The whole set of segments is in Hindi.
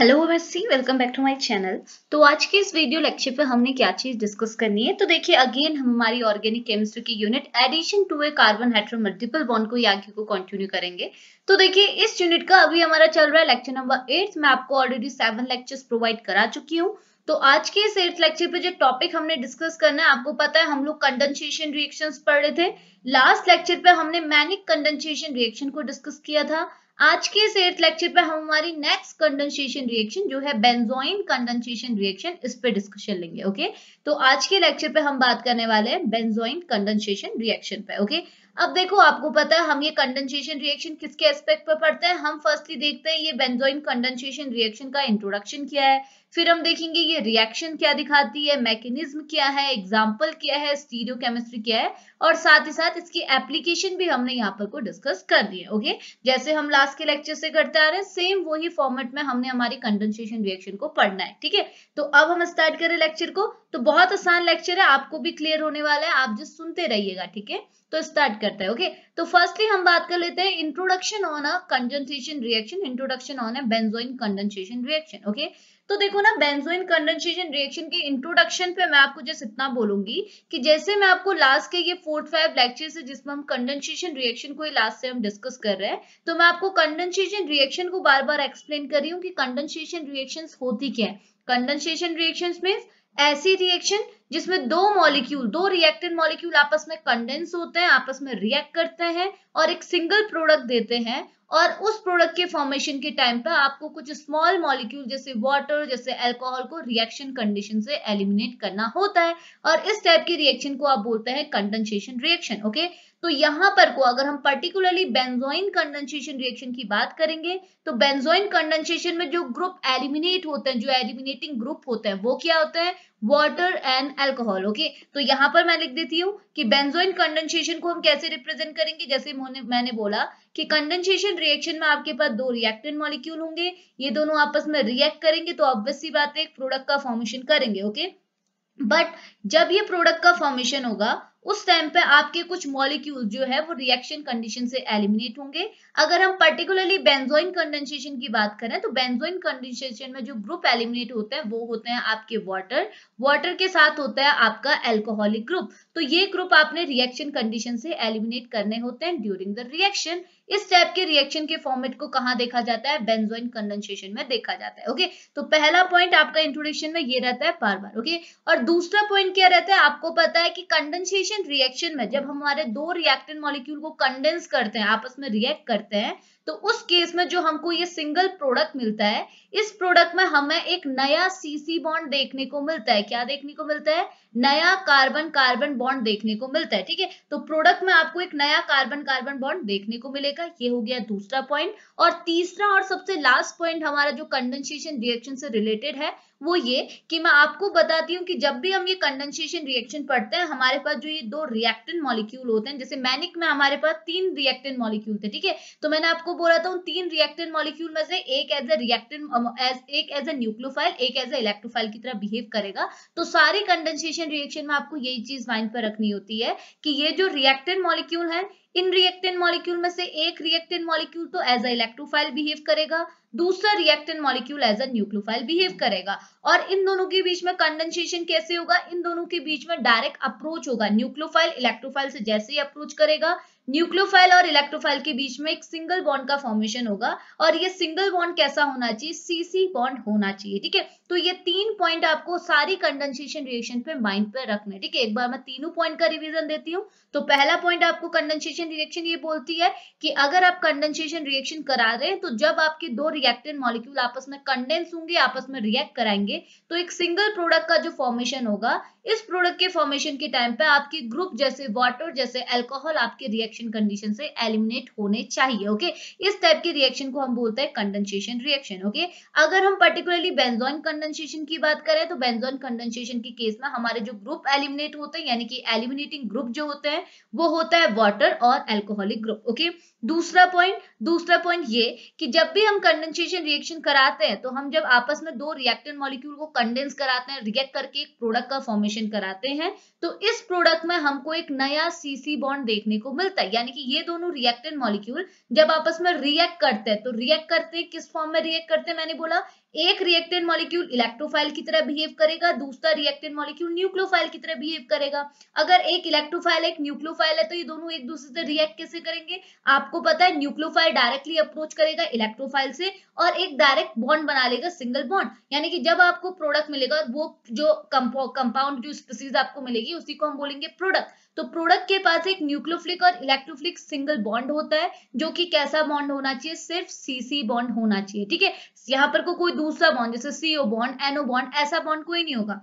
Hello MSC welcome back to my channel तो आज के इस वीडियो लेक्चर पे हमने क्या चीज डिस्कस करनी है तो देखिए अगेन हम हमारी ऑर्गेनिक केमिस्ट्री की unit addition to a carbon hydro multiple bond को या को कंटिन्यू करेंगे तो देखिए इस यूनिट का अभी हमारा चल रहा है लेक्चर नंबर एट मैं आपको ऑलरेडी सेवन लेक्चर्स प्रोवाइड करा चुकी हूँ तो आज के इस एट लेक्चर पे जो टॉपिक हमने डिस्कस करना है आपको पता है हम लोग कंडेंसेशन रिएक्शंस पढ़ रहे थे लास्ट लेक्चर पे हमने मैनिक कंडेंसेशन रिएक्शन को डिस्कस किया था आज के इस एट लेक्चर पे हम हमारी नेक्स्ट कंडेंसेशन रिएक्शन जो है बेंजोइन कंडेंसेशन रिएक्शन इस पे डिस्कशन लेंगे ओके तो आज के लेक्चर पे हम बात करने वाले हैं बेंजोइन कंडेंसेशन रिएक्शन पे ओके अब देखो आपको पता है हम ये कंडेंसेशन रिएक्शन किसके एस्पेक्ट पे पढ़ते हैं हम फर्स्टली देखते हैं ये बेंजोइन कंडेंसेशन रिएक्शन का इंट्रोडक्शन क्या है फिर हम देखेंगे ये रिएक्शन क्या दिखाती है मैकेनिज्म क्या है एग्जाम्पल क्या है स्टीरियो केमिस्ट्री क्या है और साथ ही साथ इसकी एप्लीकेशन भी हमने यहाँ पर को डिस्कस कर दी है ओके जैसे हम लास्ट के लेक्चर से करते आ रहे हैं सेम वही फॉर्मेट में हमने हमारी कंडेंसेशन रिएक्शन को पढ़ना है ठीक है तो अब हम स्टार्ट करें लेक्चर को तो बहुत आसान लेक्चर है आपको भी क्लियर होने वाला है आप जस्ट सुनते रहिएगा ठीक है तो स्टार्ट करते हैं ओके तो फर्स्टली हम बात कर लेते हैं introduction on a condensation reaction introduction on a benzoin condensation reaction okay तो देखो ना बेंजोइन कंडेंसेशन रिएक्शन के इंट्रोडक्शन पे मैं आपको जस्ट इतना बोलूंगी कि जैसे मैं आपको लास्ट के ये फोर्थ फाइव लेक्चर से जिसमें हम कंडेंसेशन रिएक्शन को ही लास्ट से हम डिस्कस कर रहे हैं तो मैं आपको कंडेंसेशन रिएक्शन को बार बार एक्सप्लेन कर रही हूँ कि कंडेंसेशन रिएक्शन होती क्या है कंडेंसेशन रिएक्शन मीन्स ऐसी रिएक्शन जिसमें दो मॉलिक्यूल दो रिएक्टेड मॉलिक्यूल आपस में कंडेंस होते हैं आपस में रिएक्ट करते हैं और एक सिंगल प्रोडक्ट देते हैं और उस प्रोडक्ट के फॉर्मेशन के टाइम पर आपको कुछ स्मॉल मॉलिक्यूल जैसे वाटर जैसे अल्कोहल को रिएक्शन कंडीशन से एलिमिनेट करना होता है और इस टाइप की रिएक्शन को आप बोलते हैं कंडेंसेशन रिएक्शन ओके तो यहां पर को अगर हम पर्टिकुलरली बेंजोइन कंडेंसेशन रिएक्शन की बात करेंगे तो बेंजोइन कंडेंसेशन में जो ग्रुप एलिमिनेट होते हैं जो एलिमिनेटिंग ग्रुप होते हैं वो क्या होते हैं वाटर एंड एल्कोहल ओके तो यहाँ पर मैं लिख देती हूँ कि बेंजोइन कंडेंसेशन को हम कैसे रिप्रेजेंट करेंगे जैसे मैंने बोला कि कंडेंसेशन रिएक्शन में आपके पास दो रिएक्टेंट मॉलिक्यूल होंगे ये दोनों आपस में रिएक्ट करेंगे तो ऑब्वियस सी बात है एक प्रोडक्ट का फॉर्मेशन करेंगे ओके बट जब ये प्रोडक्ट का फॉर्मेशन होगा उस टाइम पे आपके कुछ मॉलिक्यूल जो है वो रिएक्शन कंडीशन से एलिमिनेट होंगे अगर हम पर्टिकुलरली बेंजोइन कंडेंसेशन की बात करें तो बेंजोइन कंडेंसेशन में जो ग्रुप एलिमिनेट होते हैं वो होते हैं आपके वाटर वाटर के साथ होता है आपका एल्कोहलिक ग्रुप तो ये ग्रुप आपने रिएक्शन कंडीशन से एलिमिनेट करने होते हैं ड्यूरिंग द रिएक्शन इस टाइप के रिएक्शन के फॉर्मेट को कहा देखा जाता है बेंजोइन कंडेंसेशन में देखा जाता है ओके तो पहला पॉइंट आपका इंट्रोडक्शन में ये रहता है बार बार ओके और दूसरा पॉइंट क्या रहता है आपको पता है कि कंडेंसेशन रिएक्शन में जब हमारे दो रिएक्टेंट मॉलिक्यूल को कंडेंस करते हैं आपस में रिएक्ट करते हैं तो उस केस में जो हमको ये सिंगल प्रोडक्ट मिलता है इस प्रोडक्ट में हमें एक नया सीसी बॉन्ड देखने को मिलता है क्या देखने को मिलता है नया कार्बन कार्बन बॉन्ड देखने को मिलता है ठीक है तो प्रोडक्ट में आपको एक नया कार्बन कार्बन बॉन्ड देखने को मिलेगा ये हो गया दूसरा पॉइंट और तीसरा और सबसे लास्ट पॉइंट हमारा जो कंडेंसेशन रिएक्शन से रिलेटेड है वो ये कि मैं आपको बताती हूँ कि जब भी हम ये कंडेंसेशन रिएक्शन पढ़ते हैं हमारे पास जो ये दो रिएक्टेंट मॉलिक्यूल होते हैं जैसे मैनिक में हमारे पास तीन रिएक्टेंट मॉलिक्यूल थे ठीक है तो मैंने आपको बोला था उन तीन रिएक्टेंट मॉलिक्यूल में से एक एज ए रिएक्टेंट एक एज ए न्यूक्लोफाइल एक एज ए इलेक्ट्रोफाइल की तरह बिहेव करेगा तो सारी कंडेंसेशन रिएक्शन में आपको यही चीज माइंड पर रखनी होती है कि ये जो रिएक्टेंट मॉलिक्यूल है इन रिएक्टेंट मॉलिक्यूल में से एक रिएक्टेंट मॉलिक्यूल तो एज अ इलेक्ट्रोफाइल बिहेव करेगा दूसरा reactant molecule as a nucleophile behave करेगा और इन दोनों के बीच में कंडेंसेशन कैसे होगा इन दोनों के बीच में डायरेक्ट अप्रोच होगा न्यूक्लोफाइल इलेक्ट्रोफाइल से जैसे ही अप्रोच करेगा न्यूक्लोफाइल और इलेक्ट्रोफाइल के बीच में एक सिंगल बॉन्ड का फॉर्मेशन होगा और ये सिंगल बॉन्ड कैसा होना चाहिए सीसी बॉन्ड होना चाहिए ठीक है तो ये तीन पॉइंट आपको सारी कंडेंसेशन रिएक्शन पे माइंड पे रखना है ठीक है एक बार मैं तीनों पॉइंट का रिवीजन देती हूँ तो पहला पॉइंट आपको कंडेंसेशन रिएक्शन ये बोलती है कि अगर आप कंडेंसेशन रिएक्शन करा रहे हैं तो जब आपके दो रिएक्टेंट मॉलिक्यूल आपस में कंडेंस होंगे आपस में रिएक्ट कराएंगे तो एक सिंगल प्रोडक्ट का जो फॉर्मेशन होगा इस प्रोडक्ट के फॉर्मेशन के टाइम पे आपके ग्रुप जैसे वाटर जैसे एल्कोहल आपके रिएक्शन कंडीशन से एलिमिनेट होने चाहिए ओके इस टाइप के रिएक्शन को हम बोलते हैं कंडेंसेशन रिएक्शन ओके अगर हम पर्टिकुलरली बेंजोइन कंडेंसेशन की बात करें तो बेंजोन कंडेंसेशन के केस में हमारे जो ग्रुप एलिमिनेट होते हैं यानी कि एलिमिनेटिंग ग्रुप जो होते हैं वो होता है वाटर और अल्कोहलिक ग्रुप ओके दूसरा पॉइंट दूसरा पॉइंट ये कि जब भी हम कंडेंसेशन रिएक्शन कराते हैं तो हम जब आपस में दो रिएक्टेंट मॉलिक्यूल को कंडेंस कराते हैं रिएक्ट करके एक प्रोडक्ट का फॉर्मेशन कराते हैं तो इस प्रोडक्ट में हमको एक नया सीसी बॉन्ड देखने को मिलता है यानी कि ये दोनों रिएक्टेंट मॉलिक्यूल जब आपस में रिएक्ट करते हैं तो रिएक्ट करते हैं किस फॉर्म में रिएक्ट करते हैं मैंने बोला एक रिएक्टेड मॉलिक्यूल इलेक्ट्रोफाइल की तरह बिहेव करेगा दूसरा रिएक्टेड मॉलिक्यूल न्यूक्लोफाइल की तरह बिहेव करेगा अगर एक इलेक्ट्रोफाइल एक न्यूक्लोफाइल है तो ये दोनों एक दूसरे से रिएक्ट कैसे करेंगे आपको पता है न्यूक्लोफाइल डायरेक्टली अप्रोच करेगा इलेक्ट्रोफाइल से और एक डायरेक्ट बॉन्ड बना लेगा सिंगल बॉन्ड यानी कि जब आपको प्रोडक्ट मिलेगा वो जो कंपाउंड जो स्पीसीज आपको मिलेगी उसी को हम बोलेंगे प्रोडक्ट तो प्रोडक्ट के पास एक न्यूक्लोफ्लिक और इलेक्ट्रोफ्लिक सिंगल बॉन्ड होता है जो कि कैसा बॉन्ड होना चाहिए सिर्फ सीसी बॉन्ड होना चाहिए ठीक है यहाँ पर को कोई दूसरा बॉन्ड जैसे सीओ बॉन्ड एनओ बॉन्ड ऐसा बॉन्ड कोई नहीं होगा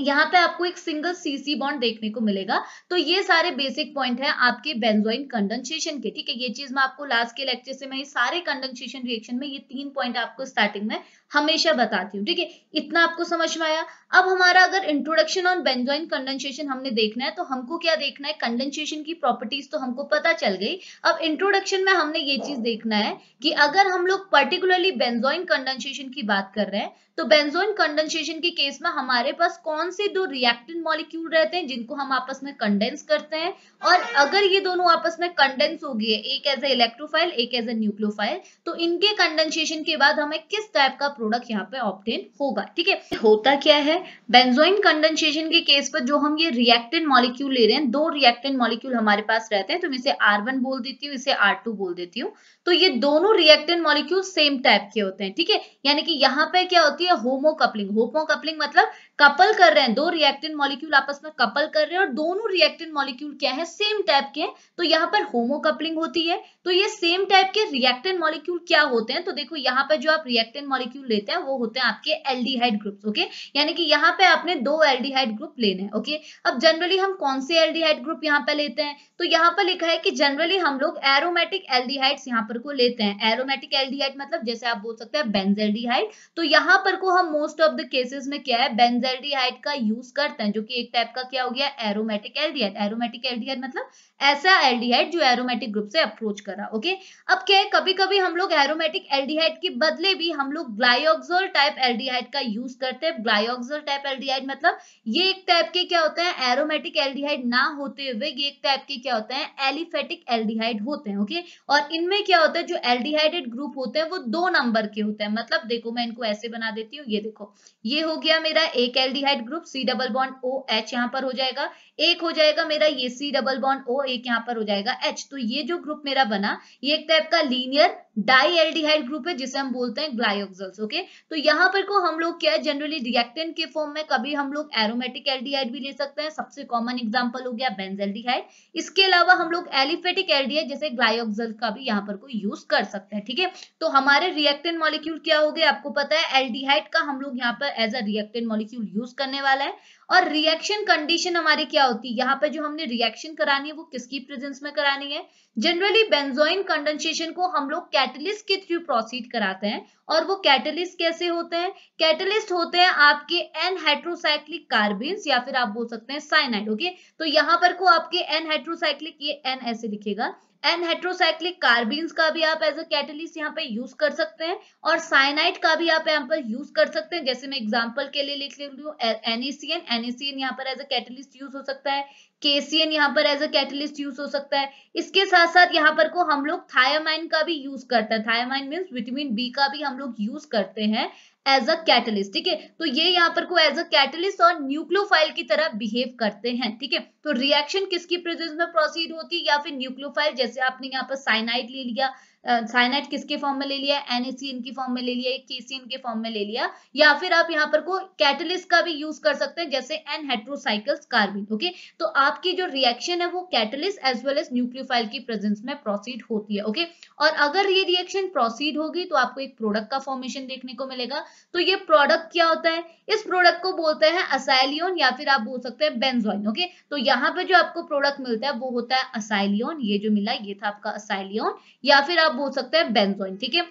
यहाँ पे आपको एक सिंगल सीसी बॉन्ड देखने को मिलेगा तो ये सारे बेसिक पॉइंट है आपके बेंजोइन कंडेंसेशन के ठीक है ये चीज मैं आपको लास्ट के लेक्चर से मैं ये सारे कंडेंसेशन रिएक्शन में ये तीन पॉइंट आपको स्टार्टिंग में हमेशा बताती हूँ ठीक है इतना आपको समझ में आया अब हमारा अगर इंट्रोडक्शन ऑन बेंजोइन कंडेंसेशन हमने देखना है तो हमको क्या देखना है कंडेंसेशन की प्रॉपर्टीज तो हमको पता चल गई अब इंट्रोडक्शन में हमने ये चीज देखना है कि अगर हम लोग पर्टिकुलरली बेंजोइन कंडेंसेशन की बात कर रहे हैं तो बेंजोइन कंडेंसेशन के केस में हमारे पास कौन से दो रिएक्टेंट मॉलिक्यूल रहते हैं जिनको हम आपस में कंडेंस करते हैं और अगर ये दोनों आपस में कंडेंस हो गए एक एज ए इलेक्ट्रोफाइल एक एज ए न्यूक्लियोफाइल तो इनके कंडेंसेशन के बाद हमें किस टाइप का प्रोडक्ट यहाँ पे ऑप्टेन होगा ठीक है होता क्या है बेंजोइन कंडेंसेशन के केस पर जो हम ये रिएक्टेंट मॉलिक्यूल ले रहे हैं दो रिएक्टेंट मॉलिक्यूल हमारे पास रहते हैं तो मैं इसे आर बोल देती हूँ इसे आर बोल देती हूँ तो ये दोनों रिएक्टेंट मॉलिक्यूल सेम टाइप के होते हैं ठीक है यानी कि यहाँ पे क्या होती है होमो कपलिंग होमो कपलिंग मतलब कपल कर रहे हैं दो रिएक्टेंट मॉलिक्यूल आपस में कपल कर रहे हैं और दोनों रिएक्टेंट मॉलिक्यूल क्या है सेम टाइप के हैं तो यहाँ पर होमो कपलिंग होती है तो ये सेम टाइप के रिएक्टेंट मॉलिक्यूल क्या होते हैं तो देखो यहाँ पर जो आप रिएक्टेंट मॉलिक्यूल लेते हैं वो होते हैं आपके एल्डिहाइड ग्रुप्स ओके यानी कि यहाँ पे आपने दो एल्डिहाइड ग्रुप लेने हैं ओके अब जनरली हम कौन से एल्डिहाइड ग्रुप यहाँ पे लेते हैं तो यहाँ पर लिखा है कि जनरली हम लोग एरोमेटिक एल्डिहाइड्स यहाँ पर को लेते हैं एरोमेटिक एल्डिहाइड मतलब जैसे आप बोल सकते हैं बेंजेल्डिहाइड तो यहाँ पर को हम मोस्ट ऑफ द केसेस में क्या है बेंजेल एल्डिहाइड का यूज करते हैं जो कि एक टाइप का क्या हो गया एरोमेटिक एल्डिहाइड एरोमेटिक एल्डिहाइड मतलब ऐसा एल्डिहाइड जो एरोमेटिक ग्रुप से अप्रोच रहा ओके अब क्या है कभी कभी हम लोग एरोमेटिक एल्डिहाइड के बदले भी हम लोग ग्लायोक्सोल टाइप एल्डिहाइड का यूज करते हैं ग्लायोक्सोल टाइप एल्डिहाइड मतलब ये एक टाइप के क्या होते हैं एरोमेटिक एल्डिहाइड ना होते हुए ये एक टाइप के क्या होते हैं एलिफेटिक एल्डिहाइड होते हैं ओके और इनमें क्या होता है जो एल्डिहाइडेड ग्रुप होते हैं वो दो नंबर के होते हैं मतलब देखो मैं इनको ऐसे बना देती हूँ ये देखो ये हो गया मेरा एक aldehyde group C double bond O H यहाँ पर हो जाएगा एक हो जाएगा मेरा ये सी डबल बॉन्ड ओ एक यहाँ पर हो जाएगा एच तो ये जो ग्रुप मेरा बना ये एक टाइप का लीनियर डाई एल्डिहाइड ग्रुप है जिसे हम बोलते हैं ग्लायोक्सल्स ओके तो यहाँ पर को हम लोग क्या है जनरली रिएक्टेंट के फॉर्म में कभी हम लोग एरोमेटिक एल्डिहाइड भी ले सकते हैं सबसे कॉमन एग्जांपल हो गया बेंजल्डिहाइड इसके अलावा हम लोग एलिफेटिक एल्डिहाइड जैसे ग्लायोक्सल का भी यहाँ पर को यूज कर सकते हैं ठीक है थीके? तो हमारे रिएक्टेंट मॉलिक्यूल क्या हो गए आपको पता है एल्डीहाइड का हम लोग यहाँ पर as a reactant molecule use करने वाला है और रिएक्शन कंडीशन हमारी क्या होती है यहाँ पर जो हमने रिएक्शन करानी है वो किसकी प्रेजेंस में करानी है जनरली बेंजोइन कंडेंसेशन को हम लोग कैटलिस्ट के थ्रू प्रोसीड कराते हैं और वो कैटलिस्ट कैसे होते हैं कैटलिस्ट होते हैं आपके एन हाइड्रोसाइक्लिक कार्बिन या फिर आप बोल सकते हैं साइनाइड ओके तो यहाँ पर को आपके एन हाइड्रोसाइक्लिक ये एन ऐसे लिखेगा एंड हेट्रोसाइक्लिक कार्बिन्स का भी आप एज अ कैटलिस्ट यहाँ पे यूज कर सकते हैं और साइनाइट का भी आप यहाँ पर यूज कर सकते हैं जैसे मैं एग्जांपल के लिए लिख लेती हूँ एनिसियन एनिसियन यहाँ पर एज अ कैटलिस्ट यूज हो सकता है केसियन यहाँ पर एज अ कैटलिस्ट यूज हो सकता है इसके साथ साथ यहाँ पर को हम लोग थायामाइन का भी यूज करते हैं थायामाइन मीन्स विटामिन बी का भी हम लोग यूज करते हैं एज अ कैटलिस्ट ठीक है तो ये यहाँ पर को एज अ कैटलिस्ट और न्यूक्लियोफाइल की तरह बिहेव करते हैं ठीक है तो रिएक्शन किसकी प्रेजेंस में प्रोसीड होती है या फिर न्यूक्लियोफाइल जैसे आपने यहाँ पर साइनाइड ले लिया साइनाइट किसके फॉर्म में ले लिया एनएसीएन की फॉर्म में ले लिया केसीएन के फॉर्म में ले लिया या फिर आप यहाँ पर को कैटलिस्ट का भी यूज कर सकते हैं जैसे एन हेट्रोसाइकल्स कार्बिन ओके तो आपकी जो रिएक्शन है वो catalyst as well as nucleophile की प्रेजेंस में प्रोसीड होती है ओके और अगर ये रिएक्शन प्रोसीड होगी तो आपको एक प्रोडक्ट का फॉर्मेशन देखने को मिलेगा तो ये प्रोडक्ट क्या होता है इस प्रोडक्ट को बोलते हैं असाइलियोन या फिर आप बोल सकते हैं बेंजोइन ओके तो यहाँ पे जो आपको प्रोडक्ट मिलता है वो होता है असाइलियोन ये जो मिला ये था आपका असाइलियोन या फिर आप आप बोल सकते हैं बेंजोइन ठीक है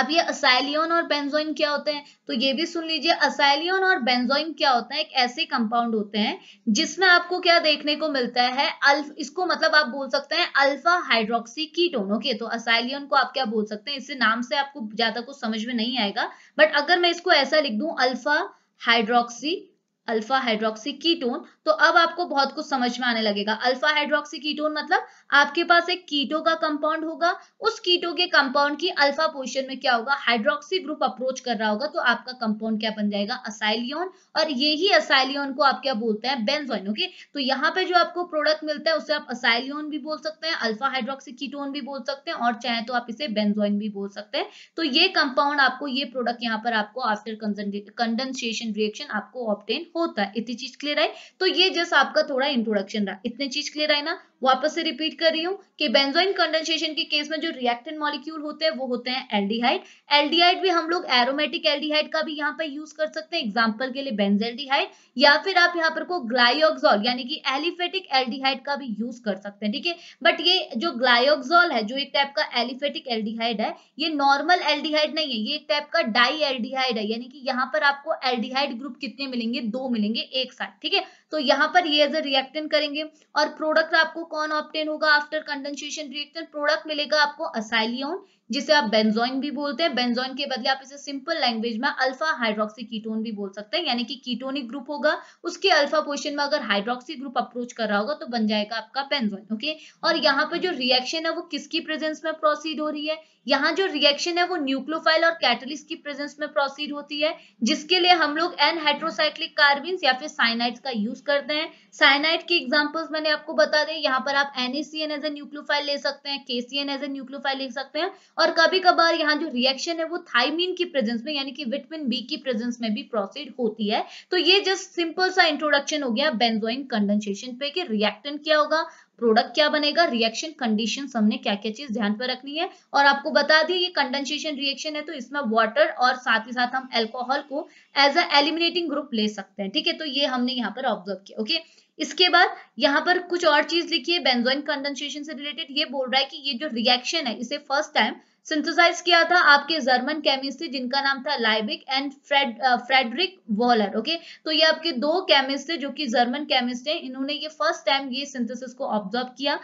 अब ये असाइलियन और बेंजोइन क्या होते हैं तो ये भी सुन लीजिए असाइलियन और बेंजोइन क्या होते हैं एक ऐसे कंपाउंड होते हैं जिसमें आपको क्या देखने को मिलता है अल्फ इसको मतलब आप बोल सकते हैं अल्फा हाइड्रोक्सी कीटोन ओके तो असाइलियन को आप क्या बोल सकते हैं इससे नाम से आपको ज्यादा कुछ समझ में नहीं आएगा बट अगर मैं इसको ऐसा लिख दू alpha hydroxy alpha hydroxy ketone तो अब आपको बहुत कुछ समझ में आने लगेगा अल्फा हाइड्रोक्सी कीटोन मतलब आपके पास एक कीटो का कंपाउंड होगा उस कीटो के कंपाउंड की अल्फा पोजिशन में क्या होगा हाइड्रोक्सी ग्रुप अप्रोच कर रहा होगा तो आपका कंपाउंड क्या बन जाएगा असाइलियन और यही असाइलियन को आप क्या बोलते हैं बेंजोइन ओके तो यहाँ पे जो आपको प्रोडक्ट मिलता है उसे आप असाइलियन भी बोल सकते हैं अल्फा हाइड्रोक्सी कीटोन भी बोल सकते हैं और चाहे तो आप इसे बेनजॉइन भी बोल सकते हैं तो ये कंपाउंड आपको ये प्रोडक्ट यहाँ पर आपको आफ्टर कंडेंसेशन रिएक्शन आपको ऑप्टेन होता है इतनी चीज क्लियर आई तो ये जस्ट आपका थोड़ा इंट्रोडक्शन रहा इतनी चीज क्लियर आई ना वापस से रिपीट कर रही हूँ कि बेंजोइन कंडेंसेशन के केस में जो रिएक्टेंट मॉलिक्यूल होते हैं वो होते हैं एल्डिहाइड एल्डिहाइड भी हम लोग एरोमेटिक एल्डिहाइड का भी यहाँ पर यूज कर सकते हैं एग्जाम्पल के लिए बेंजेल्डिहाइड या फिर आप यहाँ पर को ग्लाइऑक्सॉल यानी कि एलिफेटिक एल्डिहाइड का भी यूज कर सकते हैं ठीक है बट ये जो ग्लाइऑक्सॉल है जो एक टाइप का एलिफेटिक एल्डिहाइड है ये नॉर्मल एल्डिहाइड नहीं है ये एक टाइप का डाई एल्डिहाइड है यानी कि यहाँ पर आपको एल्डिहाइड ग्रुप कितने मिलेंगे दो मिलेंगे एक साथ ठीक है तो यहाँ पर ये एज ए रिएक्टेंट करेंगे और प्रोडक्ट आपको कौन ऑप्टेन होगा आफ्टर कंडेंसेशन रिएक्टेंट प्रोडक्ट मिलेगा आपको असाइलियन जिसे आप बेंजोइन भी बोलते हैं बेंजोइन के बदले आप इसे सिंपल लैंग्वेज में अल्फा हाइड्रोक्सी कीटोन भी बोल सकते हैं यानी कि कीटोनिक ग्रुप होगा उसके अल्फा पोजिशन में अगर हाइड्रोक्सी ग्रुप अप्रोच कर रहा होगा तो बन जाएगा आपका बेंजोइन ओके और यहाँ पर जो रिएक्शन है वो किसकी प्रेजेंस में प्रोसीड हो रही है यहाँ जो रिएक्शन है वो न्यूक्लोफाइल और कैटलिस्ट की प्रेजेंस में प्रोसीड होती है जिसके लिए हम लोग एन हाइड्रोसाइक्लिक कार्बिन या फिर साइनाइड का यूज करते हैं साइनाइड की एग्जांपल्स मैंने आपको बता दें यहाँ पर आप एनएसीएन एज ए न्यूक्लोफाइल ले सकते हैं केसीएन एज ए न्यूक्लोफाइल ले सकते हैं और कभी कभार यहाँ जो रिएक्शन है वो थाइमिन की प्रेजेंस में यानी कि विटमिन बी की प्रेजेंस में भी प्रोसीड होती है तो ये जस्ट सिंपल सा इंट्रोडक्शन हो गया बेंजोइन कंडेंसेशन पे कि रिएक्टेंट क्या होगा प्रोडक्ट क्या बनेगा रिएक्शन कंडीशन हमने क्या क्या चीज ध्यान पर रखनी है और आपको बता दिए ये कंडेंसेशन रिएक्शन है तो इसमें वाटर और साथ ही साथ हम एल्कोहल को एज अ एलिमिनेटिंग ग्रुप ले सकते हैं ठीक है तो ये हमने यहाँ पर ऑब्जर्व किया ओके इसके बाद यहाँ पर कुछ और चीज लिखी है बेंजोइन कंडेंसेशन से रिलेटेड ये बोल रहा है कि ये जो रिएक्शन है इसे फर्स्ट टाइम सिंथेसाइज किया था आपके जर्मन केमिस्ट थे जिनका नाम था Liebig and Fred Friedrich Wohler okay तो ये आपके दो केमिस्ट थे जो कि जर्मन केमिस्ट हैं इन्होंने ये फर्स्ट टाइम ये सिंथेसिस को ऑब्जर्व किया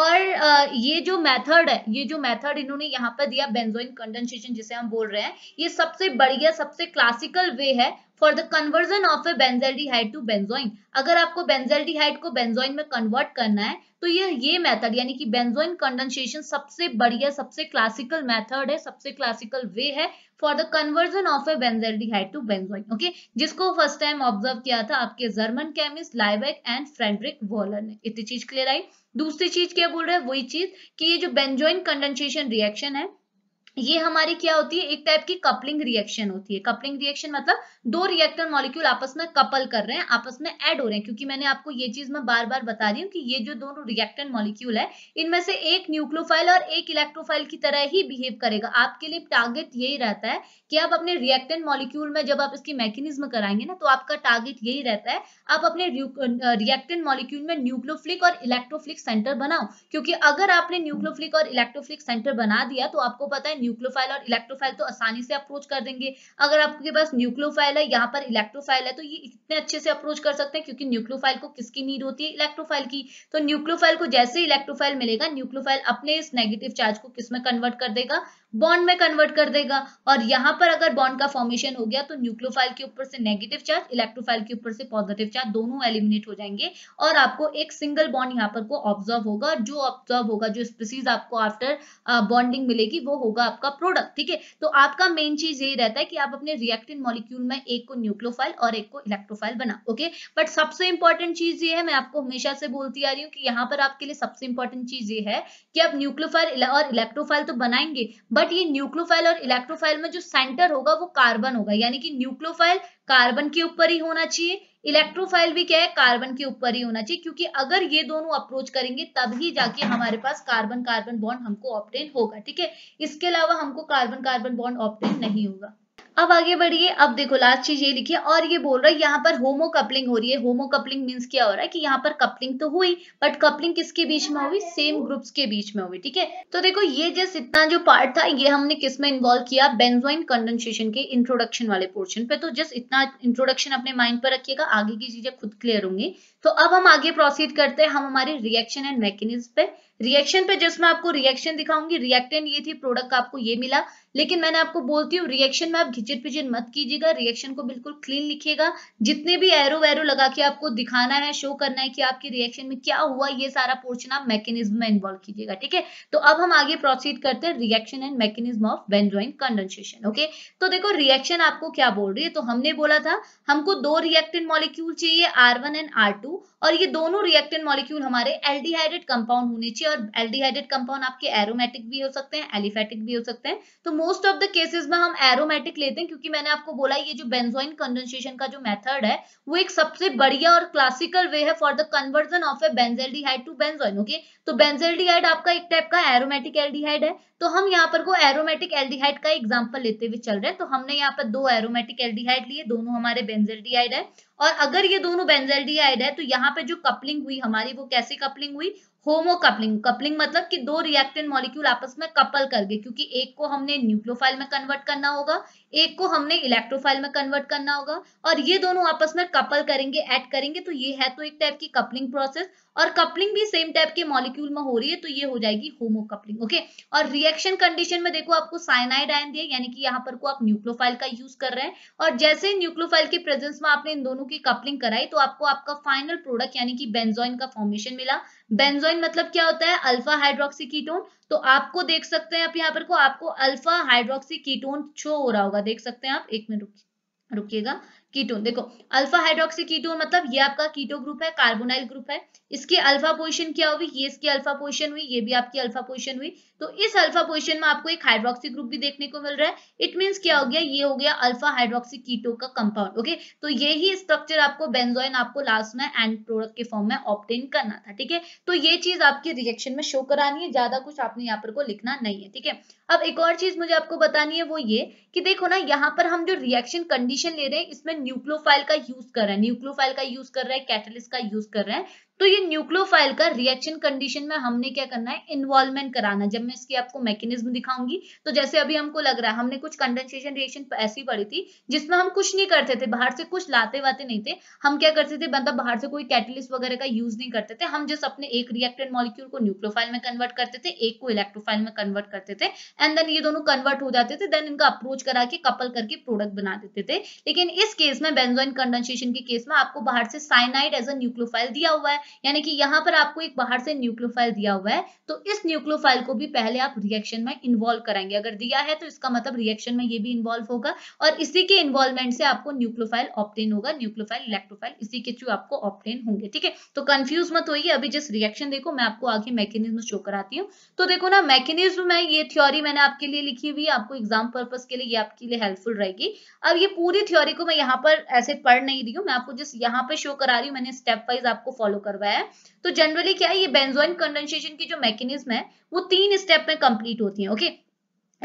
और uh, ये जो मेथड है ये जो मेथड इन्होंने यहाँ पर दिया बेंजोइन कंडेंसेशन जिसे हम बोल रहे हैं ये सबसे बढ़िया सबसे क्लासिकल वे है for the conversion of a benzaldehyde to benzoin अगर आपको बेंजलडिहाइड को बेंजोइन में कन्वर्ट करना है तो ये ये मेथड यानी कि बेंजोइन कंडेंसेशन सबसे बढ़िया सबसे क्लासिकल मेथड है सबसे क्लासिकल वे है for the conversion of a benzaldehyde to benzoin okay जिसको फर्स्ट टाइम ऑब्जर्व किया था आपके German chemist Liebig and Friedrich Wohler ने इतनी चीज क्लियर आई दूसरी चीज क्या बोल रहे हैं वही चीज कि ये जो बेंजोइन कंडेंसेशन रिएक्शन है ये हमारी क्या होती है एक टाइप की कपलिंग रिएक्शन होती है कपलिंग रिएक्शन मतलब दो रिएक्टर मॉलिक्यूल आपस में कपल कर रहे हैं आपस में ऐड हो रहे हैं क्योंकि मैंने आपको ये चीज मैं बार बार बता रही हूँ कि ये जो दोनों रिएक्टर मॉलिक्यूल है इनमें से एक न्यूक्लोफाइल और एक इलेक्ट्रोफाइल की तरह ही बिहेव करेगा आपके लिए टारगेट यही रहता है कि आप अपने रिएक्टेंट मॉलिक्यूल में जब आप इसकी मैकेनिज्म कराएंगे ना तो आपका टारगेट यही रहता है आप अपने रिएक्टेंट मॉलिक्यूल में न्यूक्लोफ्लिक और इलेक्ट्रोफ्लिक सेंटर बनाओ क्योंकि अगर आपने न्यूक्लोफ्लिक और इलेक्ट्रोफ्लिक सेंटर बना दिया तो आपको पता है न्यूक्लोफाइल और इलेक्ट्रोफाइल तो आसानी से अप्रोच कर देंगे अगर आपके पास न्यूक्लोफाइल है यहाँ पर इलेक्ट्रोफाइल है तो ये इतने अच्छे से अप्रोच कर सकते हैं क्योंकि न्यूक्लोफाइल को किसकी नीड होती है इलेक्ट्रोफाइल की तो न्यूक्लियोफाइल को जैसे इलेक्ट्रोफाइल मिलेगा न्यूक्लोफाइल अपने इस नेगेटिव चार्ज को किस में कन्वर्ट कर देगा बॉन्ड में कन्वर्ट कर देगा और यहाँ पर अगर बॉन्ड का फॉर्मेशन हो गया तो न्यूक्लियोफाइल के ऊपर से नेगेटिव चार्ज इलेक्ट्रोफाइल के ऊपर से पॉजिटिव चार्ज दोनों एलिमिनेट हो जाएंगे और आपको एक सिंगल बॉन्ड यहाँ पर को ऑब्जर्व होगा जो ऑब्जर्व होगा जो स्पीसीज आपको आफ्टर बॉन्डिंग मिलेगी वो होगा आपका प्रोडक्ट ठीक है तो आपका मेन चीज यही रहता है कि आप अपने रिएक्टिव मॉलिक्यूल में एक को न्यूक्लोफाइल और एक को इलेक्ट्रोफाइल बना ओके बट सबसे इंपॉर्टेंट चीज ये है मैं आपको हमेशा से बोलती आ रही हूँ कि यहाँ पर आपके लिए सबसे इंपॉर्टेंट चीज ये है कि आप न्यूक्लोफाइल और इलेक्ट्रोफाइल तो बनाएंगे बट ये न्यूक्लोफाइल और इलेक्ट्रोफाइल में जो सेंटर होगा वो कार्बन होगा यानी कि न्यूक्लोफाइल कार्बन के ऊपर ही होना चाहिए इलेक्ट्रोफाइल भी क्या है कार्बन के ऊपर ही होना चाहिए क्योंकि अगर ये दोनों अप्रोच करेंगे तब ही जाके हमारे पास कार्बन कार्बन बॉन्ड हमको ऑप्टेन होगा ठीक है इसके अलावा हमको कार्बन कार्बन बॉन्ड ऑप्टेन नहीं होगा अब आगे बढ़िए अब देखो लास्ट चीज ये लिखिए और ये बोल रहा है यहाँ पर होमो कपलिंग हो रही है होमो कपलिंग मीन्स क्या हो रहा है कि यहाँ पर कपलिंग तो हुई बट कपलिंग किसके बीच में हुई सेम ग्रुप्स के बीच में हुई ठीक है तो देखो ये जस्ट इतना जो पार्ट था ये हमने किस में इन्वॉल्व किया बेन्जोइन कंडेंसेशन के इंट्रोडक्शन वाले पोर्शन पे तो जस्ट इतना इंट्रोडक्शन अपने माइंड पर रखिएगा आगे की चीजें खुद क्लियर होंगी तो अब हम आगे प्रोसीड करते हैं हम हमारी रिएक्शन एंड मैकेनिज्म पे रिएक्शन पे जस्ट मैं आपको रिएक्शन दिखाऊंगी रिएक्टेंट ये थी प्रोडक्ट आपको ये मिला लेकिन मैंने आपको बोलती हूँ रिएक्शन में आप घिचिर पिचट मत कीजिएगा रिएक्शन को बिल्कुल क्लीन लिखिएगा जितने भी एरो वैरो लगा के आपको दिखाना है शो करना है कि आपके रिएक्शन में क्या हुआ ये सारा पोर्शन आप मैकेनिज्म में इन्वॉल्व कीजिएगा ठीक है तो अब हम आगे प्रोसीड करते हैं reaction and mechanism of benzoin condensation okay तो देखो रिएक्शन आपको क्या बोल रही है तो हमने बोला था हमको दो रिएक्टेंट मॉलिक्यूल चाहिए आर एंड आर टू और ये दोनों रिएक्टेंट मॉलिक्यूल हमारे एल्डिहाइड्रेट कंपाउंड होने चाहिए और एल्डिहाइड्रेट कंपाउंड आपके एरोमेटिक भी हो सकते हैं एलिफेटिक भी हो सकते हैं तो मोस्ट ऑफ द केसेस में हम एरोमेटिक लेते हैं क्योंकि मैंने आपको बोला ये जो बेंजोइन कंडेंसेशन का जो मेथड है वो एक सबसे बढ़िया और क्लासिकल वे है for the conversion of a benzaldehyde to benzoin okay तो बेंजेल्डिहाइड आपका एक टाइप का एरोमेटिक एल्डिहाइड है तो हम यहाँ पर को एरोमेटिक एल्डिहाइड का एग्जाम्पल लेते हुए चल रहे हैं तो हमने यहाँ पर दो एरोमेटिक एल्डिहाइड लिए दोनों हमारे बेंजल्डिहाइड है और अगर ये दोनों बेंजल्डिहाइड है तो यहाँ पे जो कपलिंग हुई हमारी वो कैसे कपलिंग हुई होमो कपलिंग कपलिंग मतलब कि दो रिएक्टेंट मॉलिक्यूल आपस में कपल कर गए क्योंकि एक को हमने न्यूक्लियोफाइल में कन्वर्ट करना होगा एक को हमने इलेक्ट्रोफाइल में कन्वर्ट करना होगा और ये दोनों आपस में कपल करेंगे ऐड करेंगे तो ये है तो एक टाइप की कपलिंग प्रोसेस और कपलिंग भी सेम टाइप के मॉलिक्यूल में हो रही है तो ये हो जाएगी होमो कपलिंग ओके और रिएक्शन कंडीशन में देखो आपको साइनाइड आयन दिया यानी कि यहाँ पर को आप न्यूक्लोफाइल का यूज कर रहे हैं और जैसे न्यूक्लोफाइल के प्रेजेंस में आपने इन दोनों की कपलिंग कराई तो आपको आपका फाइनल प्रोडक्ट यानी कि बेंजोइन का फॉर्मेशन मिला बेंजोइन मतलब क्या होता है अल्फा हाइड्रोक्सी कीटोन तो आपको देख सकते हैं आप यहाँ पर को आपको अल्फा हाइड्रोक्सी कीटोन शो हो रहा होगा देख सकते हैं आप एक मिनट रुकिए रुकिएगा कीटोन देखो अल्फा हाइड्रोक्सी कीटोन मतलब ये आपका कीटो ग्रुप है कार्बोनाइल ग्रुप है इसकी अल्फा पोजिशन क्या हुई ये इसकी अल्फा पोजीशन हुई ये भी आपकी अल्फा पोजीशन हुई तो इस अल्फा पोजिशन में आपको एक हाइड्रोक्सी ग्रुप भी देखने को मिल रहा है इट मींस क्या हो गया ये हो गया अल्फा हाइड्रोक्सी कीटो का कंपाउंड ओके तो यही स्ट्रक्चर आपको बेंजोइन आपको लास्ट में एंड प्रोडक्ट के फॉर्म में ऑप्टेन करना था ठीक है तो ये चीज आपकी रिएक्शन में शो करानी है ज्यादा कुछ आपने यहाँ पर को लिखना नहीं है ठीक है अब एक और चीज मुझे आपको बतानी है वो ये कि देखो ना यहाँ पर हम जो रिएक्शन कंडीशन ले रहे हैं इसमें न्यूक्लोफाइल का यूज कर रहे हैं न्यूक्लोफाइल का यूज कर रहे हैं कैटलिस्ट का यूज कर रहे हैं तो ये न्यूक्लियोफाइल का रिएक्शन कंडीशन में हमने क्या करना है इन्वॉल्वमेंट कराना जब मैं इसकी आपको मैकेनिज्म दिखाऊंगी तो जैसे अभी हमको लग रहा है हमने कुछ कंडेंसेशन रिएक्शन ऐसी पड़ी थी जिसमें हम कुछ नहीं करते थे बाहर से कुछ लाते वाते नहीं थे हम क्या करते थे मतलब बाहर से कोई कैटलिस्ट वगैरह का यूज नहीं करते थे हम जस्ट अपने एक रिएक्टेड मॉलिक्यूल को न्यूक्लोफाइल में कन्वर्ट करते थे एक को इलेक्ट्रोफाइल में कन्वर्ट करते थे एंड देन ये दोनों कन्वर्ट हो जाते थे देन इनका अप्रोच करा के कपल करके प्रोडक्ट बना देते थे लेकिन इस केस में बेंजोइन कंडेंसेशन के केस में आपको बाहर से साइनाइड एज अ न्यूक्लोफाइल दिया हुआ है यानी कि यहाँ पर आपको एक बाहर से न्यूक्लियोफाइल दिया हुआ है तो इस न्यूक्लियोफाइल को भी पहले आप रिएक्शन में इन्वॉल्व कराएंगे अगर दिया है तो इसका मतलब रिएक्शन में ये भी इन्वॉल्व होगा और इसी के इन्वॉल्वमेंट से आपको न्यूक्लोफाइल ऑप्टेन होगा न्यूक्लोफाइल इलेक्ट्रोफाइल इसी के थ्रू आपको ऑप्टेन होंगे ठीक है तो कंफ्यूज मत होइए अभी जिस रिएक्शन देखो मैं आपको आगे मैकेनिज्म शो कराती हूँ तो देखो ना मैकेनिज्म में ये थ्योरी मैंने आपके लिए लिखी हुई है आपको एग्जाम पर्पज के लिए ये आपके लिए हेल्पफुल रहेगी अब ये पूरी थ्योरी को मैं यहाँ पर ऐसे पढ़ नहीं रही हूँ मैं आपको जिस यहाँ पे शो करा रही हूँ मैंने स्टेप वाइज आपको फॉलो करवा करवाया है तो जनरली क्या है ये बेंजोइन कंडेंसेशन की जो मैकेनिज्म है वो तीन स्टेप में कंप्लीट होती है okay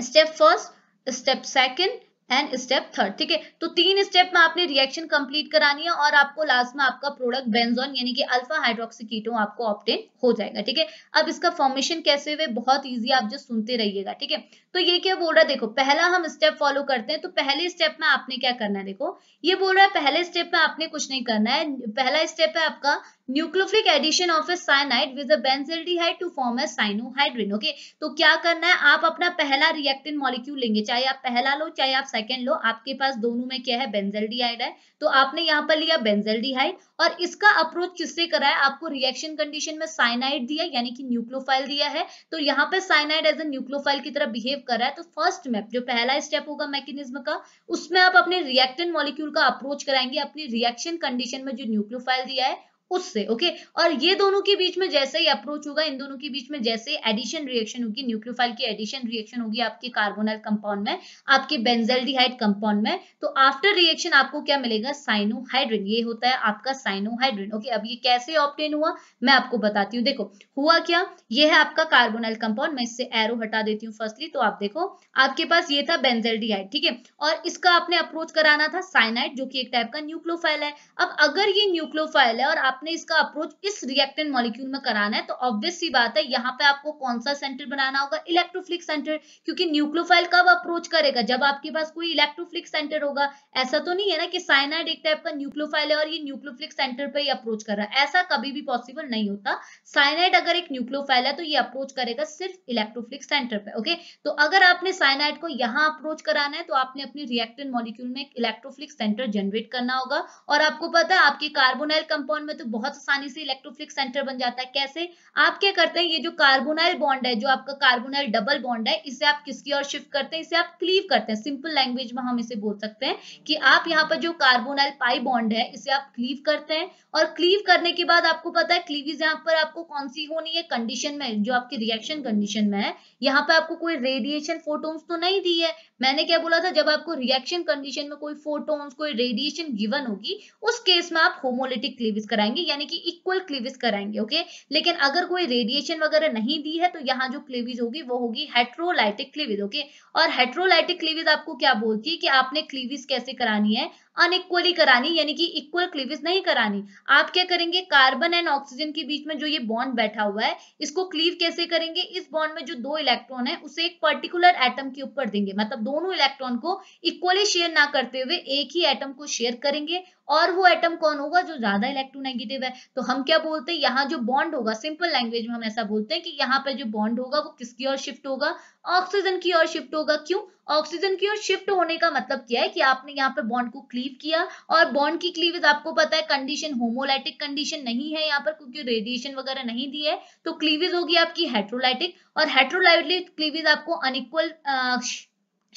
step first step second and step third ठीक है तो तीन स्टेप में आपने रिएक्शन कंप्लीट करानी है और आपको लास्ट में आपका प्रोडक्ट बेंजोन यानी कि अल्फा हाइड्रोक्सीकीटोन आपको ऑप्टेन हो जाएगा ठीक है अब इसका फॉर्मेशन कैसे हुए बहुत इजी आप जो सुनते रहिएगा ठीक है तो ये क्या बोल रहा है देखो पहला हम स्टेप फॉलो करते हैं तो पहले स्टेप में आपने क्या करना है देखो ये बोल रहा है पहले स्टेप में आपने कुछ नहीं करना है पहला स्टेप है आपका nucleophilic addition of a cyanide with to form a cyanohydrin okay तो क्या करना है आप अपना पहला रिएक्टिव मॉलिक्यूल लेंगे चाहे आप पहला लो चाहे आप सेकंड लो आपके पास दोनों में क्या है बेंजल है तो आपने यहाँ पर लिया बेंजलडिहाइड और इसका अप्रोच किससे करा है आपको रिएक्शन कंडीशन में साइनाइड दिया यानी कि न्यूक्लोफाइल दिया है तो यहाँ पर साइनाइड एज ए न्यूक्लोफाइल की तरह बिहेव कर रहा है तो फर्स्ट मैप जो पहला स्टेप होगा मैकेनिज्म का उसमें आप अपने रिएक्टेंट मॉलिक्यूल का अप्रोच कराएंगे अपनी रिएक्शन कंडीशन में जो न्यूक्लोफाइल दिया है उससे ओके और ये दोनों के बीच में जैसे ही अप्रोच होगा इन दोनों के बीच में जैसे एडिशन रिएक्शन होगी न्यूक्लियोफाइल की एडिशन रिएक्शन होगी आपके कार्बोनल कंपाउंड में आपके बेंजेल्डिहाइड कंपाउंड में तो आफ्टर रिएक्शन आपको क्या मिलेगा साइनोहाइड्रिन ये होता है आपका साइनोहाइड्रिन ओके अब ये कैसे ऑप्टेन हुआ मैं आपको बताती हूँ देखो हुआ क्या ये है आपका कार्बोनल कंपाउंड मैं इससे एरो हटा देती हूँ फर्स्टली तो आप देखो आपके पास ये था बेंजेल्डिहाइड ठीक है और इसका आपने अप्रोच कराना था साइनाइड जो कि एक टाइप का न्यूक्लोफाइल है अब अगर ये न्यूक्लोफाइल है और आप आपने इसका अप्रोच इस रिएक्टेंट मॉलिक्यूल में कराना है तो ऑब्वियस सी बात है यहाँ पे आपको कौन सा सेंटर बनाना होगा इलेक्ट्रोफ्लिक सेंटर क्योंकि न्यूक्लोफाइल कब अप्रोच करेगा जब आपके पास कोई इलेक्ट्रोफ्लिक सेंटर होगा ऐसा तो नहीं है ना कि साइनाइड एक टाइप का न्यूक्लोफाइल है और ये न्यूक्लोफ्लिक सेंटर पर ही अप्रोच कर रहा है ऐसा कभी भी पॉसिबल नहीं होता साइनाइड अगर एक न्यूक्लोफाइल है तो ये अप्रोच करेगा सिर्फ इलेक्ट्रोफ्लिक सेंटर पर ओके तो अगर आपने साइनाइड को यहाँ अप्रोच कराना है तो आपने अपने रिएक्टेंट मॉलिक्यूल में इलेक्ट्रोफ्लिक सेंटर जनरेट करना होगा और आपको पता है आपके कार्बोनाइल कंपाउंड में तो तो बहुत आसानी से इलेक्ट्रोफिलिक सेंटर बन जाता है कैसे आप क्या करते हैं ये जो कार्बोनाइल बॉन्ड है जो आपका कार्बोनाइल डबल बॉन्ड है इसे आप किसकी ओर शिफ्ट करते हैं इसे आप क्लीव करते हैं सिंपल लैंग्वेज में हम इसे बोल सकते हैं कि आप यहाँ पर जो कार्बोनाइल पाई बॉन्ड है इसे आप क्लीव करते हैं और क्लीव करने के बाद आपको पता है क्लीविज यहाँ पर आपको कौन सी होनी है कंडीशन में जो आपकी रिएक्शन कंडीशन में है यहाँ पर आपको कोई रेडिएशन फोटोन्स तो नहीं दी है मैंने क्या बोला था जब आपको रिएक्शन कंडीशन में कोई फोटोन्स कोई रेडिएशन गिवन होगी उस केस में आप होमोलिटिक क्लीविज कराएंगे यानी कि इक्वल क्लीविज कराएंगे ओके लेकिन अगर कोई रेडिएशन वगैरह नहीं दी है तो यहाँ जो क्लीविज होगी वो होगी हेट्रोलाइटिक क्लीविज ओके और हेट्रोलाइटिक क्लीविज आपको क्या बोलती है कि आपने क्लीविज कैसे करानी है अनइक्वली करानी यानी कि इक्वल क्लीवेज नहीं करानी आप क्या करेंगे कार्बन एंड ऑक्सीजन के बीच में जो ये बॉन्ड बैठा हुआ है इसको क्लीव कैसे करेंगे इस बॉन्ड में जो दो इलेक्ट्रॉन है उसे एक पर्टिकुलर एटम के ऊपर देंगे मतलब दोनों इलेक्ट्रॉन को इक्वली शेयर ना करते हुए एक ही एटम को शेयर करेंगे और वो एटम कौन होगा जो ज्यादा इलेक्ट्रोनेगेटिव है तो हम क्या बोलते हैं यहाँ जो बॉन्ड होगा सिंपल लैंग्वेज में हम ऐसा बोलते हैं कि यहाँ पर जो बॉन्ड होगा वो किसकी ओर शिफ्ट होगा ऑक्सीजन की ओर शिफ्ट होगा क्यों ऑक्सीजन की ओर शिफ्ट होने का मतलब क्या है कि आपने यहाँ पे बॉन्ड को क्लीव किया और बॉन्ड की क्लीवेज आपको पता है कंडीशन होमोलाइटिक कंडीशन नहीं है यहाँ पर क्योंकि रेडिएशन वगैरह नहीं दी है तो क्लीवेज होगी आपकी हेट्रोलाइटिक और हेट्रोलाइटिक क्लीवेज आपको अनइक्वल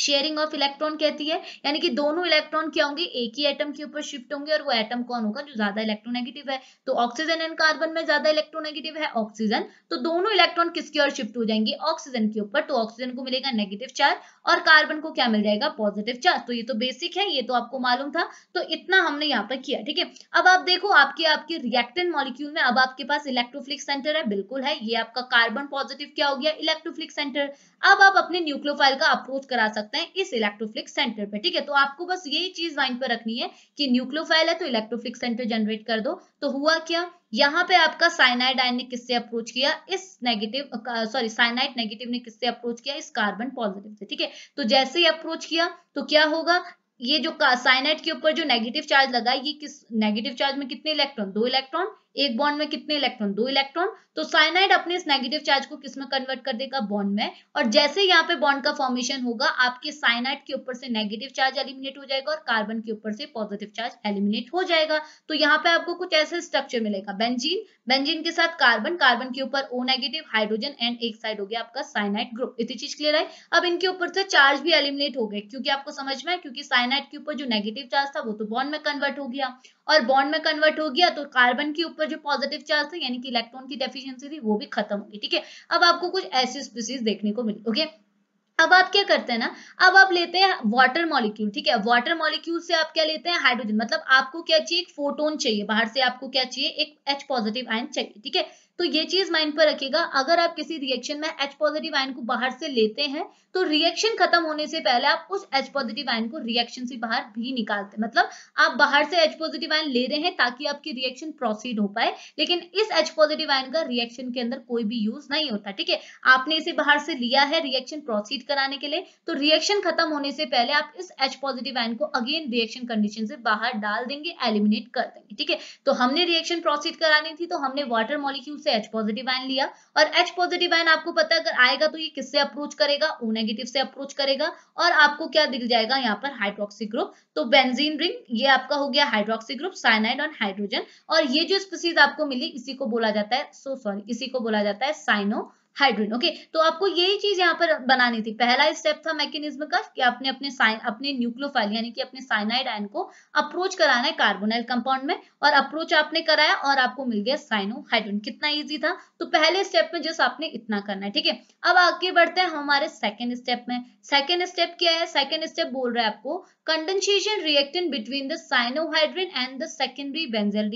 शेयरिंग ऑफ इलेक्ट्रॉन कहती है यानी कि दोनों इलेक्ट्रॉन क्या होंगे एक ही एटम के ऊपर शिफ्ट होंगे और वो एटम कौन होगा जो ज्यादा इलेक्ट्रोनेगेटिव है तो ऑक्सीजन एंड कार्बन में ज्यादा इलेक्ट्रोनेगेटिव है ऑक्सीजन तो दोनों इलेक्ट्रॉन किसकी ओर शिफ्ट हो जाएंगे ऑक्सीजन के ऊपर तो ऑक्सीजन को मिलेगा नेगेटिव चार्ज और कार्बन को क्या मिल जाएगा पॉजिटिव चार्ज तो ये तो बेसिक है ये तो आपको मालूम था तो इतना हमने यहाँ पर किया ठीक है अब आप देखो आपके आपके रिएक्टेंट मॉलिक्यूल में अब आपके पास इलेक्ट्रोफ्लिक सेंटर है बिल्कुल है ये आपका कार्बन पॉजिटिव क्या हो गया इलेक्ट्रोफ्लिक सेंटर अब आप अपने न्यूक्लियोफाइल का अप्रोच करा सकते हैं इस इलेक्ट्रोफिलिक सेंटर पे ठीक है तो आपको बस यही चीज माइंड पर रखनी है कि न्यूक्लियोफाइल है तो इलेक्ट्रोफिलिक सेंटर जनरेट कर दो तो हुआ क्या यहाँ पे आपका साइनाइड आयन ने किससे अप्रोच किया इस नेगेटिव सॉरी साइनाइड नेगेटिव ने किससे अप्रोच किया इस कार्बन पॉजिटिव से ठीक है तो जैसे ही अप्रोच किया तो क्या होगा ये जो साइनाइड के ऊपर जो नेगेटिव चार्ज लगा ये किस नेगेटिव चार्ज में कितने इलेक्ट्रॉन दो इलेक्ट्रॉन एक बॉन्ड में कितने इलेक्ट्रॉन दो इलेक्ट्रॉन तो साइनाइड अपने इस नेगेटिव चार्ज को किस में कन्वर्ट कर देगा बॉन्ड में और जैसे यहाँ पे बॉन्ड का फॉर्मेशन होगा आपके साइनाइड के ऊपर से नेगेटिव चार्ज एलिमिनेट हो जाएगा और कार्बन के ऊपर से पॉजिटिव चार्ज एलिमिनेट हो जाएगा तो यहाँ पे आपको कुछ ऐसे स्ट्रक्चर मिलेगा बेंजीन बेंजीन के साथ कार्बन कार्बन के ऊपर ओ नेगेटिव हाइड्रोजन एंड एक साइड हो गया आपका साइनाइड ग्रुप इसी चीज क्लियर है अब इनके ऊपर से चार्ज भी एलिमिनेट हो गए क्योंकि आपको समझ में है क्योंकि साइनाइड के ऊपर जो नेगेटिव चार्ज था वो तो बॉन्ड में कन्वर्ट हो गया और बॉन्ड में कन्वर्ट हो गया तो कार्बन के ऊपर का जो पॉजिटिव चार्ज था यानी कि इलेक्ट्रॉन की डेफिशिएंसी थी वो भी खत्म होगी ठीक है अब आपको कुछ ऐसी स्पीसीज देखने को मिली ओके अब आप क्या करते हैं ना अब आप लेते हैं वाटर मॉलिक्यूल ठीक है वाटर मॉलिक्यूल से आप क्या लेते हैं हाइड्रोजन मतलब आपको क्या चाहिए एक फोटोन चाहिए बाहर से आपको क्या चाहिए एक एच पॉजिटिव आयन चाहिए ठीक है तो ये चीज माइंड पर रखिएगा अगर आप किसी रिएक्शन में एच पॉजिटिव आयन को बाहर से लेते हैं तो रिएक्शन खत्म होने से पहले आप उस एच पॉजिटिव आयन को रिएक्शन से बाहर भी निकालते हैं मतलब आप बाहर से एच पॉजिटिव आयन ले रहे हैं ताकि आपकी रिएक्शन प्रोसीड हो पाए लेकिन इस एच पॉजिटिव आयन का रिएक्शन के अंदर कोई भी यूज नहीं होता ठीक है आपने इसे बाहर से लिया है रिएक्शन प्रोसीड कराने के लिए तो रिएक्शन खत्म होने से पहले आप इस एच पॉजिटिव आयन को अगेन रिएक्शन कंडीशन से बाहर डाल देंगे एलिमिनेट कर देंगे ठीक है तो हमने रिएक्शन प्रोसीड करानी थी तो हमने वाटर मॉलिक्यूल से एच पॉजिटिव आयन लिया और एच पॉजिटिव आयन आपको पता अगर आएगा तो ये किससे अप्रोच करेगा ओ नेगेटिव से अप्रोच करेगा और आपको क्या दिख जाएगा यहाँ पर हाइड्रोक्सी ग्रुप तो बेंजीन रिंग ये आपका हो गया हाइड्रोक्सी ग्रुप साइनाइड और हाइड्रोजन और ये जो स्पीसीज आपको मिली इसी को बोला जाता है सो so सॉरी इसी को बोला जाता है साइनो हाइड्रोजन ओके तो आपको यही चीज यहाँ पर बनानी थी पहला स्टेप था मैकेनिज्म का कि आपने अपने साइन अपने न्यूक्लोफाइल यानी कि अपने साइनाइड आयन को अप्रोच कराना है कार्बोनाइल कंपाउंड में और अप्रोच आपने कराया और आपको मिल गया साइनो हाइड्रोजन कितना ईजी था तो पहले स्टेप में जस्ट आपने इतना करना है ठीक है अब आगे बढ़ते हैं हमारे सेकेंड स्टेप में सेकेंड स्टेप क्या है सेकेंड स्टेप बोल रहा है आपको condensation reactant between the cyanohydrin and the secondary benzal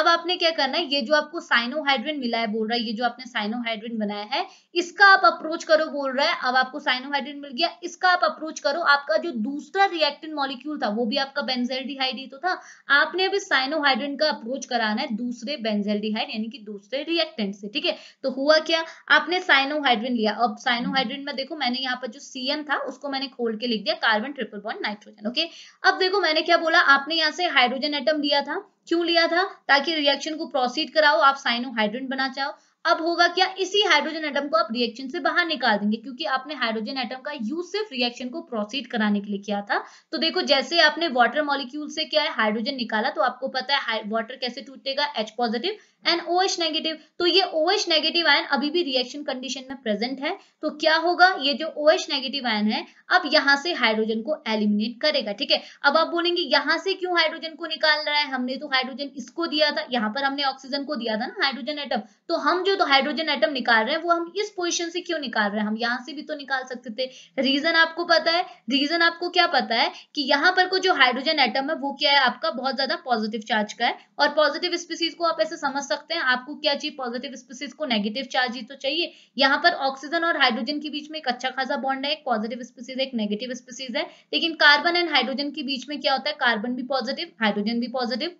अब आपने क्या करना है ये जो आपको साइनोहाइड्रिन मिला है बोल रहा है ये जो आपने साइनोहाइड्रिन बनाया है इसका आप अप्रोच करो बोल रहा है अब आपको साइनोहाइड्रिन मिल गया इसका आप अप्रोच करो आपका जो दूसरा रिएक्टेंट मॉलिक्यूल था वो भी आपका बेंजेल ही तो था आपने अभी साइनोहाइड्रिन का अप्रोच कराना है दूसरे बेंजेल यानी कि दूसरे रिएक्टेंट से ठीक है तो हुआ क्या आपने साइनोहाइड्रिन लिया अब साइनोहाइड्रिन में देखो मैंने यहाँ पर जो सी था उसको मैंने खोल के लिख दिया carbon triple bond nitrogen okay अब देखो मैंने क्या बोला आपने यहाँ से हाइड्रोजन एटम लिया था क्यों लिया था ताकि रिएक्शन को प्रोसीड कराओ आप साइनोहाइड्रेट बना चाहो अब होगा क्या इसी हाइड्रोजन एटम को आप रिएक्शन से बाहर निकाल देंगे क्योंकि आपने हाइड्रोजन एटम का यूज सिर्फ रिएक्शन को प्रोसीड कराने के लिए किया था तो देखो जैसे आपने वाटर मॉलिक्यूल से क्या है हाइड्रोजन निकाला तो आपको पता है वाटर कैसे टूटेगा H positive and O H negative तो ये ओ एच नेगेटिव आयन अभी भी रिएक्शन कंडीशन में प्रेजेंट है तो क्या होगा ये जो ओ एच नेगेटिव आयन है अब यहाँ से हाइड्रोजन को एलिमिनेट करेगा ठीक है अब आप बोलेंगे यहाँ से क्यों हाइड्रोजन को निकाल रहा है हमने तो हाइड्रोजन इसको दिया था यहाँ पर हमने ऑक्सीजन को दिया था ना हाइड्रोजन एटम तो हम जो जो तो हाइड्रोजन एटम निकाल रहे हैं वो हम इस पोजिशन से क्यों निकाल रहे हैं हम यहाँ से भी तो निकाल सकते थे रीजन आपको पता है रीजन आपको क्या पता है कि यहाँ पर को जो हाइड्रोजन एटम है वो क्या है आपका बहुत ज्यादा पॉजिटिव चार्ज का है और पॉजिटिव स्पीसीज को आप ऐसे समझ सकते हैं आपको क्या चाहिए पॉजिटिव स्पीसीज को नेगेटिव चार्ज ही तो चाहिए यहाँ पर ऑक्सीजन और हाइड्रोजन के बीच में एक अच्छा खासा बॉन्ड है एक पॉजिटिव स्पीसीज एक नेगेटिव स्पीसीज है लेकिन कार्बन एंड हाइड्रोजन के बीच में क्या होता है कार्बन भी पॉजिटिव हाइड्रोजन भी पॉजिटिव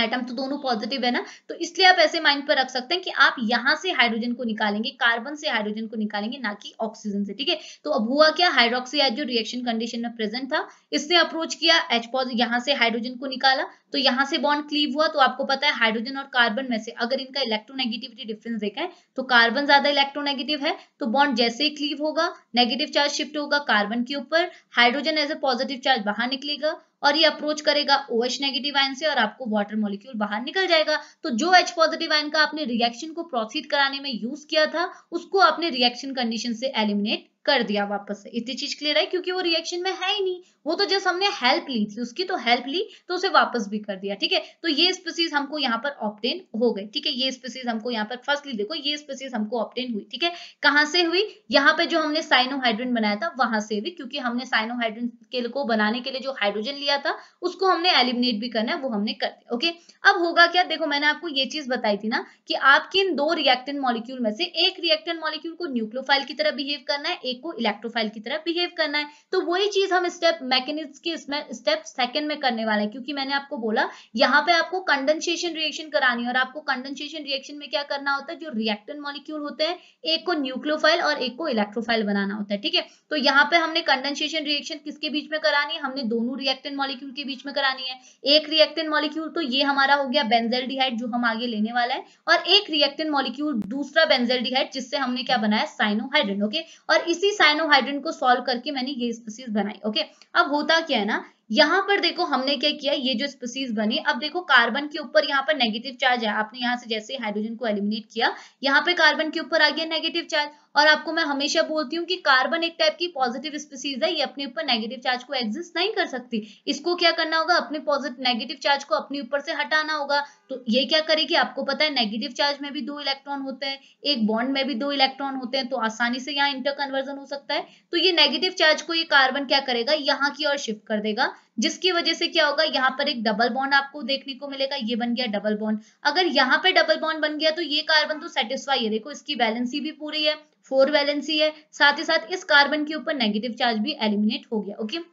एटम तो दोनों पॉजिटिव है ना तो इसलिए आप ऐसे माइंड पर रख सकते हैं कि आप यहाँ से हाइड्रोजन को निकालेंगे कार्बन से हाइड्रोजन को निकालेंगे ना कि ऑक्सीजन से ठीक है तो अब हुआ क्या हाइड्रोक्सीज जो रिएक्शन कंडीशन में प्रेजेंट था इसने अप्रोच किया एच पॉजिटिव यहाँ से हाइड्रोजन को निकाला तो यहाँ से बॉन्ड क्लीव हुआ तो आपको पता है हाइड्रोजन और कार्बन में से अगर इनका इलेक्ट्रोनेगेटिविटी डिफरेंस देखा है तो कार्बन ज्यादा इलेक्ट्रोनेगेटिव है तो बॉन्ड जैसे ही क्लीव होगा नेगेटिव चार्ज शिफ्ट होगा कार्बन के ऊपर hydrogen as a positive charge बाहर निकलेगा और ये अप्रोच करेगा ओ OH नेगेटिव आयन से और आपको वाटर मॉलिक्यूल बाहर निकल जाएगा तो जो H पॉजिटिव आयन का आपने रिएक्शन को प्रोसीड कराने में यूज किया था उसको आपने रिएक्शन कंडीशन से एलिमिनेट कर दिया वापस से इतनी चीज क्लियर है क्योंकि वो रिएक्शन में है ही नहीं वो तो जस्ट हमने हेल्प ली थी उसकी तो हेल्प ली तो उसे वापस भी कर दिया ठीक है तो ये स्पेसीज हमको यहाँ पर ऑप्टेन हो गई ठीक है ये स्पेसीज हमको यहाँ पर फर्स्टली देखो ये स्पेसीज हमको ऑप्टेन हुई ठीक है कहाँ से हुई यहाँ पे जो हमने साइनोहाइड्रोन बनाया था वहां से हुई क्योंकि हमने साइनोहाइड्रोन के को बनाने के लिए जो हाइड्रोजन लिया था उसको हमने एलिमिनेट भी करना है वो हमने कर दिया ओके अब होगा क्या देखो मैंने आपको ये चीज बताई थी ना कि आपके इन दो रिएक्टेंट मॉलिक्यूल में से एक रिएक्टेंट मॉलिक्यूल को न्यूक्लियोफाइल की तरह बिहेव करना है एक को इलेक्ट्रोफाइल की तरह बिहेव करना है तो वही चीज हम स्टेप मैकेनिक्स के इसमें स्टेप सेकंड में करने वाले हैं क्योंकि मैंने आपको बोला यहाँ पे आपको कंडेंसेशन रिएक्शन करानी है और आपको कंडेंसेशन रिएक्शन में क्या करना होता है जो रिएक्टन मॉलिक्यूल होते हैं एक को न्यूक्लोफाइल और एक को इलेक्ट्रोफाइल बनाना होता है ठीक है तो यहाँ पे हमने कंडेंसेशन रिएक्शन किसके बीच में करानी है हमने दोनों रिएक्टन मॉलिक्यूल के बीच में करानी है एक रिएक्टन मॉलिक्यूल तो ये हमारा हो गया बेंजल जो हम आगे लेने वाला है और एक रिएक्टन मॉलिक्यूल दूसरा बेंजल जिससे हमने क्या बनाया साइनोहाइड्रेट ओके और इस इसी साइनोहाइड्रन को सॉल्व करके मैंने ये स्पीसीज बनाई ओके अब होता क्या है ना यहाँ पर देखो हमने क्या किया ये जो स्पीसीज बनी अब देखो कार्बन के ऊपर यहाँ पर नेगेटिव चार्ज है आपने यहाँ से जैसे हाइड्रोजन को एलिमिनेट किया यहाँ पे कार्बन के ऊपर आ गया नेगेटिव चार्ज और आपको मैं हमेशा बोलती हूँ कि कार्बन एक टाइप की पॉजिटिव स्पीसीज है ये अपने ऊपर नेगेटिव चार्ज को एग्जिस्ट नहीं कर सकती इसको क्या करना होगा अपने पॉजिटिव नेगेटिव चार्ज को अपने ऊपर से हटाना होगा तो ये क्या करेगी आपको पता है नेगेटिव चार्ज में भी दो इलेक्ट्रॉन होते हैं एक बॉन्ड में भी दो इलेक्ट्रॉन होते हैं तो आसानी से यहाँ इंटर कन्वर्जन हो सकता है तो ये नेगेटिव चार्ज को ये कार्बन क्या करेगा यहाँ की ओर शिफ्ट कर देगा जिसकी वजह से क्या होगा यहाँ पर एक डबल बॉन्ड आपको देखने को मिलेगा ये बन गया डबल बॉन्ड अगर यहाँ पे डबल बॉन्ड बन गया तो ये कार्बन तो सेटिस्फाई है देखो इसकी वैलेंसी भी पूरी है फोर वैलेंसी है साथ ही साथ इस कार्बन के ऊपर नेगेटिव चार्ज भी एलिमिनेट हो गया ओके okay?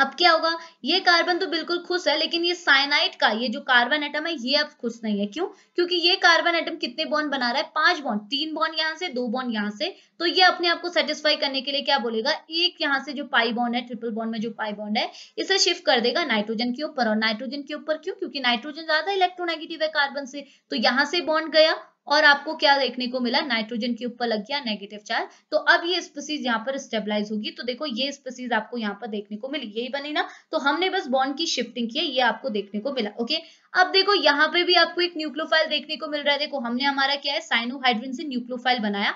अब क्या होगा ये कार्बन तो बिल्कुल खुश है लेकिन ये साइनाइट का ये जो कार्बन एटम है ये अब खुश नहीं है क्यों क्योंकि ये कार्बन एटम कितने बॉन्ड बना रहा है पांच बॉन्ड तीन बॉन्ड यहाँ से दो बॉन्ड यहाँ से तो ये अपने आप को सेटिस्फाई करने के लिए क्या बोलेगा एक यहाँ से जो पाई बॉन्ड है ट्रिपल बॉन्ड में जो पाई बॉन्ड है इसे शिफ्ट कर देगा नाइट्रोजन के ऊपर और नाइट्रोजन के ऊपर क्यों क्योंकि नाइट्रोजन ज्यादा इलेक्ट्रोनेगेटिव है कार्बन से तो यहाँ से बॉन्ड गया और आपको क्या देखने को मिला नाइट्रोजन के ऊपर लग गया नेगेटिव चार्ज तो अब ये स्पीसीज यहाँ पर स्टेबलाइज होगी तो देखो ये स्पीसीज आपको यहाँ पर देखने को मिली यही बनी ना तो हमने बस बॉन्ड की शिफ्टिंग की है ये आपको देखने को मिला ओके अब देखो यहाँ पे भी आपको एक न्यूक्लोफाइल देखने को मिल रहा है देखो हमने हमारा क्या है साइनोहाइड्रिन से न्यूक्लोफाइल बनाया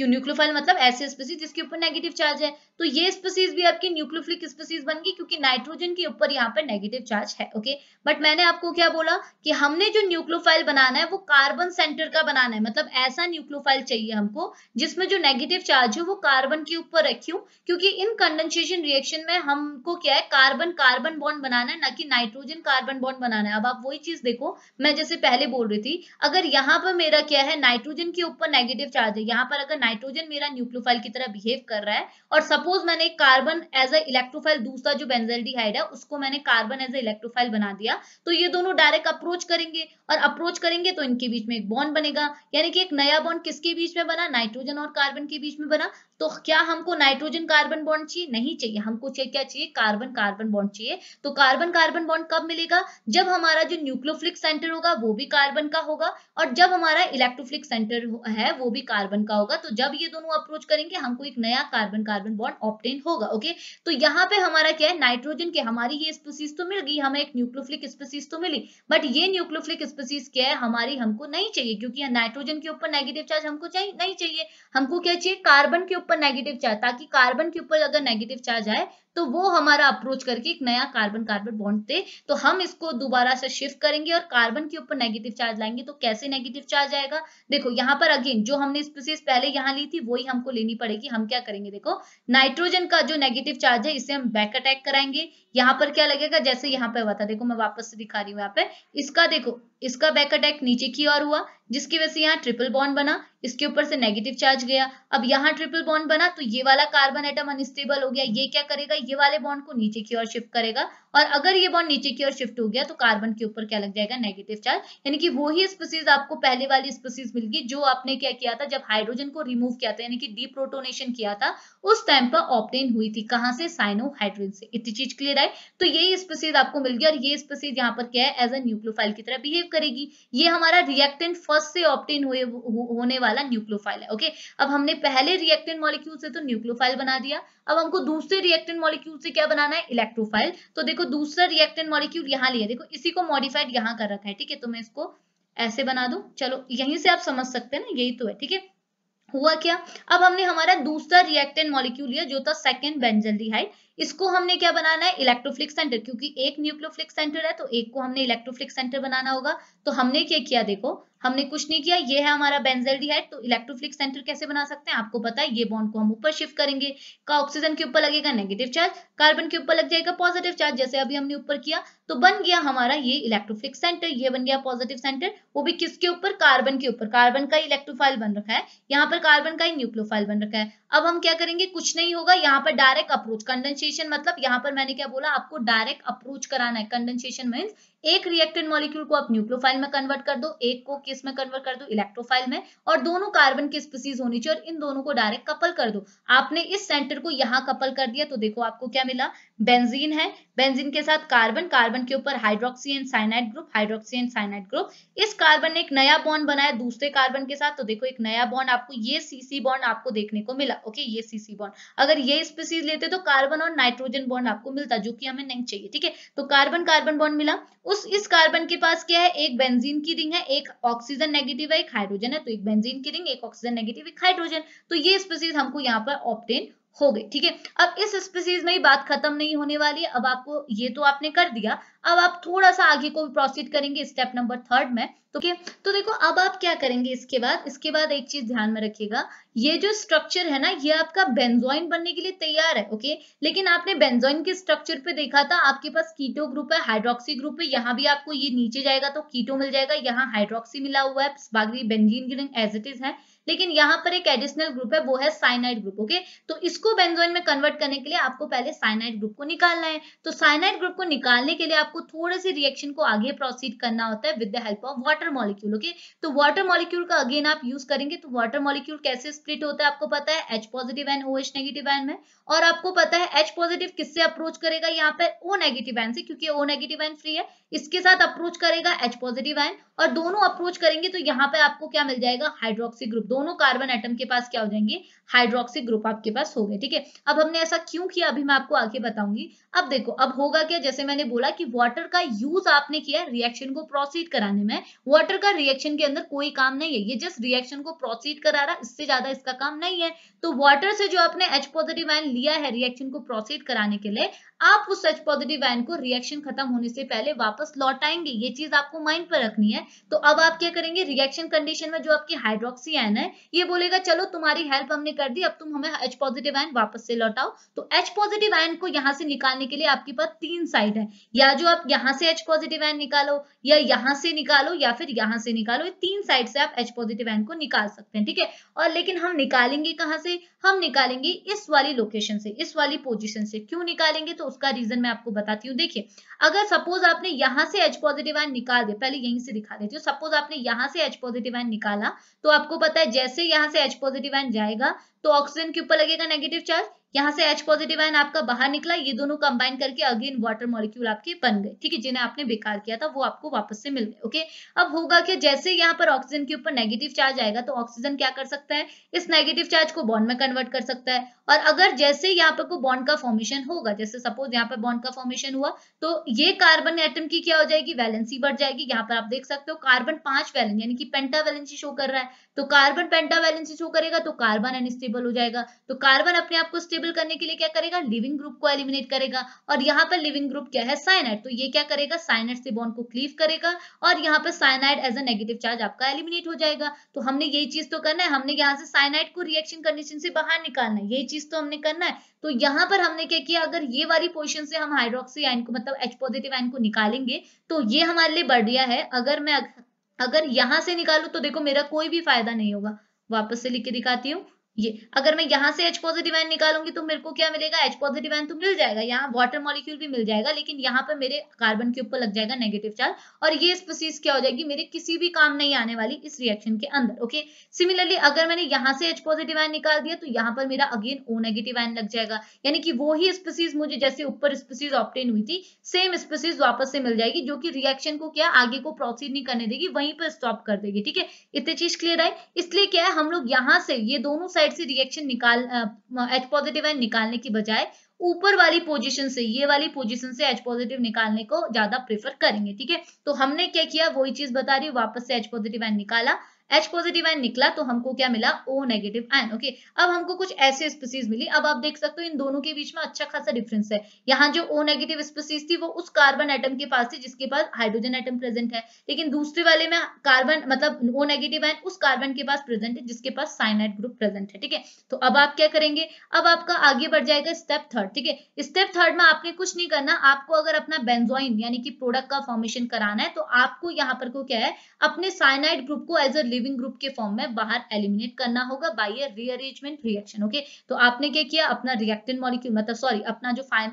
न्यूक्लोफाइल मतलब ऐसी स्पेसीज जिसके ऊपर नेगेटिव चार्ज है तो ये स्पेसीज भी आपकी न्यूक्लोफिलिक स्पेसीज बन गई क्योंकि नाइट्रोजन के ऊपर यहाँ पर नेगेटिव चार्ज है ओके बट मैंने आपको क्या बोला कि हमने जो न्यूक्लोफाइल बनाना है वो कार्बन सेंटर का बनाना है मतलब ऐसा न्यूक्लोफाइल चाहिए हमको जिसमें जो नेगेटिव चार्ज है वो कार्बन के ऊपर रखी क्योंकि इन कंडेंसेशन रिएक्शन में हमको क्या है कार्बन कार्बन बॉन्ड बनाना है ना कि नाइट्रोजन कार्बन बॉन्ड बनाना है अब आप वही चीज देखो मैं जैसे पहले बोल रही थी अगर यहाँ पर मेरा क्या है नाइट्रोजन के ऊपर नेगेटिव चार्ज है यहाँ पर अगर नाइट्रोजन मेरा न्यूक्लोफाइल की तरह बिहेव कर रहा है और सपोज मैंने कार्बन एज अ इलेक्ट्रोफाइल दूसरा जो बेंजल्डिहाइड है उसको मैंने कार्बन एज अ इलेक्ट्रोफाइल बना दिया तो ये दोनों डायरेक्ट अप्रोच करेंगे और अप्रोच करेंगे तो इनके बीच में एक बॉन्ड बनेगा यानी कि एक नया बॉन्ड किसके बीच में बना नाइट्रोजन और कार्बन के बीच में बना तो क्या हमको नाइट्रोजन कार्बन बॉन्ड चाहिए नहीं चाहिए हमको चाहिए क्या चाहिए कार्बन कार्बन बॉन्ड चाहिए तो कार्बन कार्बन बॉन्ड कब मिलेगा जब हमारा जो न्यूक्लोफ्लिक सेंटर होगा वो भी कार्बन का होगा और जब हमारा इलेक्ट्रोफ्लिक सेंटर है वो भी कार्बन का होगा तो जब ये दोनों अप्रोच करेंगे हमको एक नया कार्बन कार्बन बॉन्ड ऑप्टेन होगा ओके तो यहाँ पे हमारा क्या है नाइट्रोजन के हमारी ये स्पेसीज तो मिल गई हमें एक न्यूक्लोफ्लिक स्पेसीज तो मिली बट ये न्यूक्लोफ्लिक स्पेसीज क्या है हमारी हमको नहीं चाहिए क्योंकि नाइट्रोजन के ऊपर नेगेटिव चार्ज हमको चाहिए नहीं चाहिए हमको क्या चाहिए कार्बन के ऊपर ऊपर नेगेटिव चार्ज ताकि कार्बन के ऊपर अगर नेगेटिव चार्ज आए तो वो हमारा अप्रोच करके एक नया कार्बन कार्बन बॉन्ड थे तो हम इसको दोबारा से शिफ्ट करेंगे और कार्बन के ऊपर नेगेटिव चार्ज लाएंगे तो कैसे नेगेटिव चार्ज आएगा देखो यहाँ पर अगेन जो हमने स्पीसीज पहले यहाँ ली थी वही हमको लेनी पड़ेगी हम क्या करेंगे देखो नाइट्रोजन का जो नेगेटिव चार्ज है इसे हम बैक अटैक कराएंगे यहाँ पर क्या लगेगा जैसे यहाँ पे हुआ था देखो मैं वापस से दिखा रही हूँ यहाँ पे इसका देखो इसका बैक अटैक नीचे की ओर हुआ जिसकी वजह से यहाँ ट्रिपल बॉन्ड बना इसके ऊपर से नेगेटिव चार्ज गया अब यहाँ ट्रिपल बॉन्ड बना तो ये वाला कार्बन एटम अनस्टेबल हो गया ये क्या करेगा ये वाले बॉन्ड को नीचे की ओर शिफ्ट करेगा और अगर ये बॉन्ड नीचे की ओर शिफ्ट हो गया तो कार्बन के ऊपर क्या लग जाएगा नेगेटिव चार्ज यानी कि वही स्पीसीज आपको पहले वाली स्पीसीज मिल गई जो आपने क्या किया था जब हाइड्रोजन को रिमूव किया था यानी कि डीप्रोटोनेशन किया था उस टाइम पर ऑप्टेन हुई थी कहां से साइनोहाइड्रोजन से इतनी चीज क्लियर आई तो यही स्पीसीज आपको मिल गई और ये स्पीसीज यहाँ पर क्या है एज ए न्यूक्लोफाइल की तरह बिहेव करेगी ये हमारा रिएक्टेंट फर्स्ट से ऑप्टेन हुए हो, होने वाला न्यूक्लोफाइल है ओके अब हमने पहले रिएक्टेंट मॉलिक्यूल से तो न्यूक्लोफाइल बना दिया अब हमको दूसरे रिएक्टेंट मॉलिक्यूल से क्या बनाना है इलेक्ट्रोफाइल तो देखो देखो दूसरा रिएक्टेंट मॉलिक्यूल यहाँ लिया देखो इसी को मॉडिफाइड यहाँ कर रखा है ठीक है तो मैं इसको ऐसे बना दू चलो यहीं से आप समझ सकते हैं ना यही तो है ठीक है हुआ क्या अब हमने हमारा दूसरा रिएक्टेंट मॉलिक्यूल लिया जो था सेकेंड बेंजल इसको हमने क्या बनाना है इलेक्ट्रोफ्लिक सेंटर क्योंकि एक न्यूक्लियोफ्लिक सेंटर है तो एक को हमने इलेक्ट्रोफ्लिक सेंटर बनाना होगा तो हमने क्या किया देखो हमने कुछ नहीं किया ये है हमारा बेंजल तो इलेक्ट्रोफ्लिक सेंटर कैसे बना सकते हैं आपको पता है ये बॉन्ड को हम ऊपर शिफ्ट करेंगे का ऑक्सीजन के ऊपर लगेगा नेगेटिव चार्ज कार्बन के ऊपर लग जाएगा पॉजिटिव चार्ज जैसे अभी हमने ऊपर किया तो बन गया हमारा ये इलेक्ट्रोफ्लिक सेंटर ये बन गया पॉजिटिव सेंटर वो भी किसके ऊपर कार्बन के ऊपर कार्बन का इलेक्ट्रोफाइल बन रखा है यहाँ पर कार्बन का ही न्यूक्लियोफाइल बन रखा है अब हम क्या करेंगे कुछ नहीं होगा यहाँ पर डायरेक्ट अप्रोच कंड कंडेंसेशन मतलब यहाँ पर मैंने क्या बोला आपको डायरेक्ट अप्रोच कराना है कंडेंसेशन मीन्स एक रिएक्टेड मॉलिक्यूल को आप न्यूक्लोफाइल में कन्वर्ट कर दो एक को किस में कन्वर्ट कर दो इलेक्ट्रोफाइल में और दोनों कार्बन की स्पीसीज होनी चाहिए और इन दोनों को डायरेक्ट कपल कर दो आपने इस सेंटर को यहाँ कपल कर दिया तो देखो आपको क्या मिला बेंजीन है बेंजीन के साथ कार्बन कार्बन के ऊपर hydroxy and cyanide group hydroxy and cyanide group इस कार्बन ने एक नया बॉन्ड बनाया दूसरे कार्बन के साथ तो देखो एक नया बॉन्ड आपको ये सीसी बॉन्ड आपको देखने को मिला ओके ये सीसी बॉन्ड अगर ये स्पीसीज लेते तो कार्बन और नाइट्रोजन बॉन्ड आपको मिलता जो कि हमें नहीं चाहिए ठीक है तो कार्बन कार्बन बॉन्ड मिला उस इस कार्बन के पास क्या है एक बेंजीन की रिंग है एक ऑक्सीजन नेगेटिव है एक हाइड्रोजन है तो एक बेंजीन की रिंग एक ऑक्सीजन नेगेटिव एक हाइड्रोजन तो ये स्पीसीज हमको यहाँ पर ऑप्टेन हो गई ठीक है अब इस स्पीसीज में ही बात खत्म नहीं होने वाली है अब आपको ये तो आपने कर दिया अब आप थोड़ा सा आगे को प्रोसीड करेंगे स्टेप नंबर थर्ड में तो के तो देखो अब आप क्या करेंगे इसके बाद इसके बाद एक चीज ध्यान में रखिएगा ये जो स्ट्रक्चर है ना ये आपका बेंजोइन बनने के लिए तैयार है ओके लेकिन आपने बेंजोइन के स्ट्रक्चर पे देखा था आपके पास कीटो ग्रुप है हाइड्रोक्सी ग्रुप है यहाँ भी आपको ये नीचे जाएगा तो कीटो मिल जाएगा यहाँ हाइड्रोक्सी मिला हुआ है बाकी बेंजीन एज इट इज है लेकिन यहाँ पर एक एडिशनल ग्रुप है वो है साइनाइड ग्रुप ओके तो इसको बेंजोइन में कन्वर्ट करने के लिए आपको पहले साइनाइड ग्रुप को निकालना है तो साइनाइड ग्रुप को निकालने के लिए आपको थोड़े से रिएक्शन को आगे प्रोसीड करना होता है with the help of water molecule okay तो वाटर मॉलिक्यूल का अगेन आप यूज करेंगे तो वाटर मॉलिक्यूल कैसे स्प्लिट होता है आपको पता है H positive and O H negative and में और आपको पता है एच पॉजिटिव किससे अप्रोच करेगा यहाँ पर ओ नेगेटिव एन से क्योंकि ओ नेगेटिव एन फ्री है इसके साथ अप्रोच करेगा एच पॉजिटिव एन और दोनों अप्रोच करेंगे तो यहाँ पे आपको क्या मिल जाएगा हाइड्रोक्सी ग्रुप दोनों कार्बन एटम के पास क्या हो जाएंगे हाइड्रोक्सी ग्रुप आपके पास हो गए ठीक है अब हमने ऐसा क्यों किया अभी मैं आपको आगे बताऊंगी अब देखो अब होगा क्या जैसे मैंने बोला कि वाटर का यूज आपने किया रिएक्शन को प्रोसीड कराने में वाटर का रिएक्शन के अंदर कोई काम नहीं है ये जस्ट रिएक्शन को प्रोसीड करा रहा इससे ज्यादा इसका काम नहीं है तो वाटर से जो आपने एच पॉजिटिव आयन लिया है रिएक्शन को प्रोसीड कराने के लिए आप उस सच पॉजिटिव आयन को रिएक्शन खत्म होने से पहले वापस लौट आएंगे ये चीज आपको माइंड पर रखनी है तो अब आप क्या करेंगे रिएक्शन कंडीशन में जो आपकी हाइड्रोक्सी आयन है ये बोलेगा चलो तुम्हारी हेल्प हमने कर दी अब तुम हमें एच पॉजिटिव आयन वापस से लौटाओ तो एच पॉजिटिव आयन को यहाँ से निकालने के लिए आपके पास तीन साइड है या जो आप यहाँ से एच पॉजिटिव आयन निकालो या यहाँ से निकालो या फिर यहाँ से निकालो ये तीन साइड से आप एच पॉजिटिव आयन को निकाल सकते हैं ठीक है और लेकिन हम निकालेंगे कहाँ से हम निकालेंगे इस वाली लोकेशन से इस वाली पोजिशन से क्यों निकालेंगे तो उसका रीजन मैं आपको बताती हूँ देखिए अगर सपोज आपने यहाँ से एच पॉजिटिव आय निकाल दिया पहले यहीं से दिखा देती हूँ सपोज आपने यहाँ से एच पॉजिटिव आय निकाला तो आपको पता है जैसे यहाँ से एच पॉजिटिव आय जाएगा तो ऑक्सीजन के ऊपर लगेगा नेगेटिव चार्ज यहाँ से एच पॉजिटिव आयन आपका बाहर निकला ये दोनों कंबाइन करके अगेन वाटर मॉलिक्यूल आपके बन गए ठीक है जिन्हें आपने बेकार किया था वो आपको वापस से मिल गए ओके अब होगा कि जैसे यहाँ पर ऑक्सीजन के ऊपर नेगेटिव चार्ज आएगा तो ऑक्सीजन क्या कर सकता है इस नेगेटिव चार्ज को बॉन्ड में कन्वर्ट कर सकता है और अगर जैसे यहाँ पर कोई बॉन्ड का फॉर्मेशन होगा जैसे सपोज यहाँ पर बॉन्ड का फॉर्मेशन हुआ तो ये कार्बन एटम की क्या हो जाएगी वैलेंसी बढ़ जाएगी यहाँ पर आप देख सकते हो कार्बन पांच वैलेंस यानी कि पेंटा वैलेंसी शो कर रहा है तो कार्बन पेंटा वैलेंसी शो करेगा तो कार्बन अनस्टेबल हो जाएगा तो कार्बन अपने आप को स्टेबल डिसेबल करने के लिए क्या करेगा लिविंग ग्रुप को एलिमिनेट करेगा और यहाँ पर लिविंग ग्रुप क्या है साइनाइड तो ये क्या करेगा साइनाइड से बॉन्ड को क्लीव करेगा और यहाँ पर cyanide as a negative charge आपका एलिमिनेट हो जाएगा तो हमने यही चीज तो करना है हमने यहाँ से साइनाइड को रिएक्शन कंडीशन से बाहर निकालना है यही चीज तो हमने करना है तो यहाँ पर हमने क्या किया अगर ये वाली पोजिशन से हम हाइड्रोक्सी आइन को मतलब एच पॉजिटिव आइन को निकालेंगे तो ये हमारे लिए बढ़िया है अगर मैं अगर यहां से निकालू तो देखो मेरा कोई भी फायदा नहीं होगा वापस से लिख के दिखाती हूँ ये अगर मैं यहाँ से एच पॉजिटिव आयन निकालूंगी तो मेरे को क्या मिलेगा एच पॉजिटिव आयन तो मिल जाएगा यहाँ वाटर मॉलिक्यूल भी मिल जाएगा लेकिन यहाँ पर मेरे कार्बन के ऊपर लग जाएगा नेगेटिव चार्ज और ये स्पीसीज क्या हो जाएगी मेरे किसी भी काम नहीं आने वाली इस रिएक्शन के अंदर ओके सिमिलरली अगर मैंने यहाँ से एच पॉजिटिव आयन निकाल दिया तो यहाँ पर मेरा अगेन ओ नेगेटिव आयन लग जाएगा यानी कि वो ही स्पीसीज मुझे जैसे ऊपर स्पीसीज ऑप्टेन हुई थी सेम स्पीसीज वापस से मिल जाएगी जो कि रिएक्शन को क्या आगे को प्रोसीड नहीं करने देगी वहीं पर स्टॉप कर देगी ठीक है इतनी चीज क्लियर आई इसलिए क्या है हम लोग यहाँ से ये दोनों साइड से रिएक्शन निकाल एच पॉजिटिव एन निकालने की बजाय ऊपर वाली पोजीशन से ये वाली पोजीशन से एच पॉजिटिव निकालने को ज्यादा प्रेफर करेंगे ठीक है तो हमने क्या किया वही चीज बता रही वापस से एच पॉजिटिव एन निकाला एच पॉजिटिव आयन निकला तो हमको क्या मिला ओ नेगेटिव आयन ओके अब हमको कुछ ऐसे स्पीसीज मिली अब आप देख सकते हो इन दोनों के बीच में अच्छा खासा डिफरेंस है यहाँ जो ओ नेगेटिव स्पीसीज थी वो उस कार्बन एटम के पास थी जिसके पास हाइड्रोजन एटम प्रेजेंट है लेकिन दूसरे वाले में कार्बन मतलब ओ नेगेटिव आयन उस कार्बन के पास प्रेजेंट है जिसके पास साइनाइड ग्रुप प्रेजेंट है ठीक है तो अब आप क्या करेंगे अब आपका आगे बढ़ जाएगा स्टेप थर्ड ठीक है स्टेप थर्ड में आपने कुछ नहीं करना आपको अगर अपना बेंजोइन यानी कि प्रोडक्ट का फॉर्मेशन कराना है तो आपको यहाँ पर को क्या है अपने साइनाइड ग्रुप को एज अ लिविंग ग्रुप के फॉर्म में बाहर एलिमिनेट करना होगा by a rearrangement reaction okay तो आपने क्या किया अपना रिएक्टेंट मॉलिक्यूल मतलब सॉरी अपना जो फाइन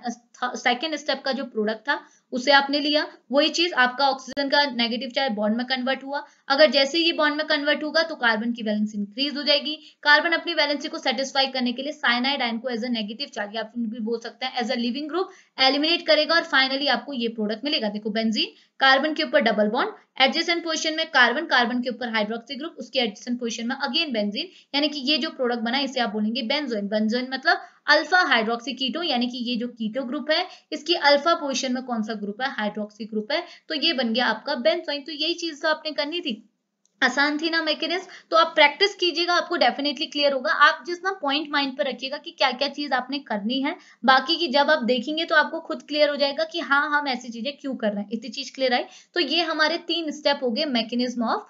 सेकेंड स्टेप का जो प्रोडक्ट था उसे आपने लिया वही चीज आपका ऑक्सीजन का नेगेटिव चार्ज बॉन्ड में कन्वर्ट हुआ अगर जैसे ही बॉन्ड में कन्वर्ट होगा तो कार्बन की वैलेंसी इंक्रीज हो जाएगी कार्बन अपनी वैलेंसी को सेटिस्फाई करने के लिए साइनाइड आयन को एज अ नेगेटिव चार्ज आप भी बोल सकते हैं as a leaving group eliminate करेगा और फाइनली आपको ये प्रोडक्ट मिलेगा देखो बेंजीन कार्बन के ऊपर डबल बॉन्ड एडजेसेंट पोजिशन में कार्बन कार्बन के ऊपर हाइड्रोक्सी ग्रुप उसके एडजेसेंट पोजिशन में अगेन बेंजीन यानी कि ये जो प्रोडक्ट बना इसे आप बोलेंगे बेंजोइन बेंजोइन मतलब अल्फा हाइड्रोक्सी कीटो यानी कि ये जो कीटो ग्रुप है इसकी अल्फा पोजिशन में कौन सा ग्रुप है हाइड्रोक्सी ग्रुप है तो ये बन गया आपका बेंजोइन तो यही चीज तो आपने करनी थी आसान थी ना मैकेनिज्म तो आप प्रैक्टिस कीजिएगा आपको डेफिनेटली क्लियर होगा आप जिस ना पॉइंट माइंड पर रखिएगा कि क्या क्या चीज आपने करनी है बाकी की जब आप देखेंगे तो आपको खुद क्लियर हो जाएगा कि हाँ हम ऐसी चीजें क्यों कर रहे हैं इतनी चीज क्लियर आई तो ये हमारे तीन स्टेप हो गए mechanism of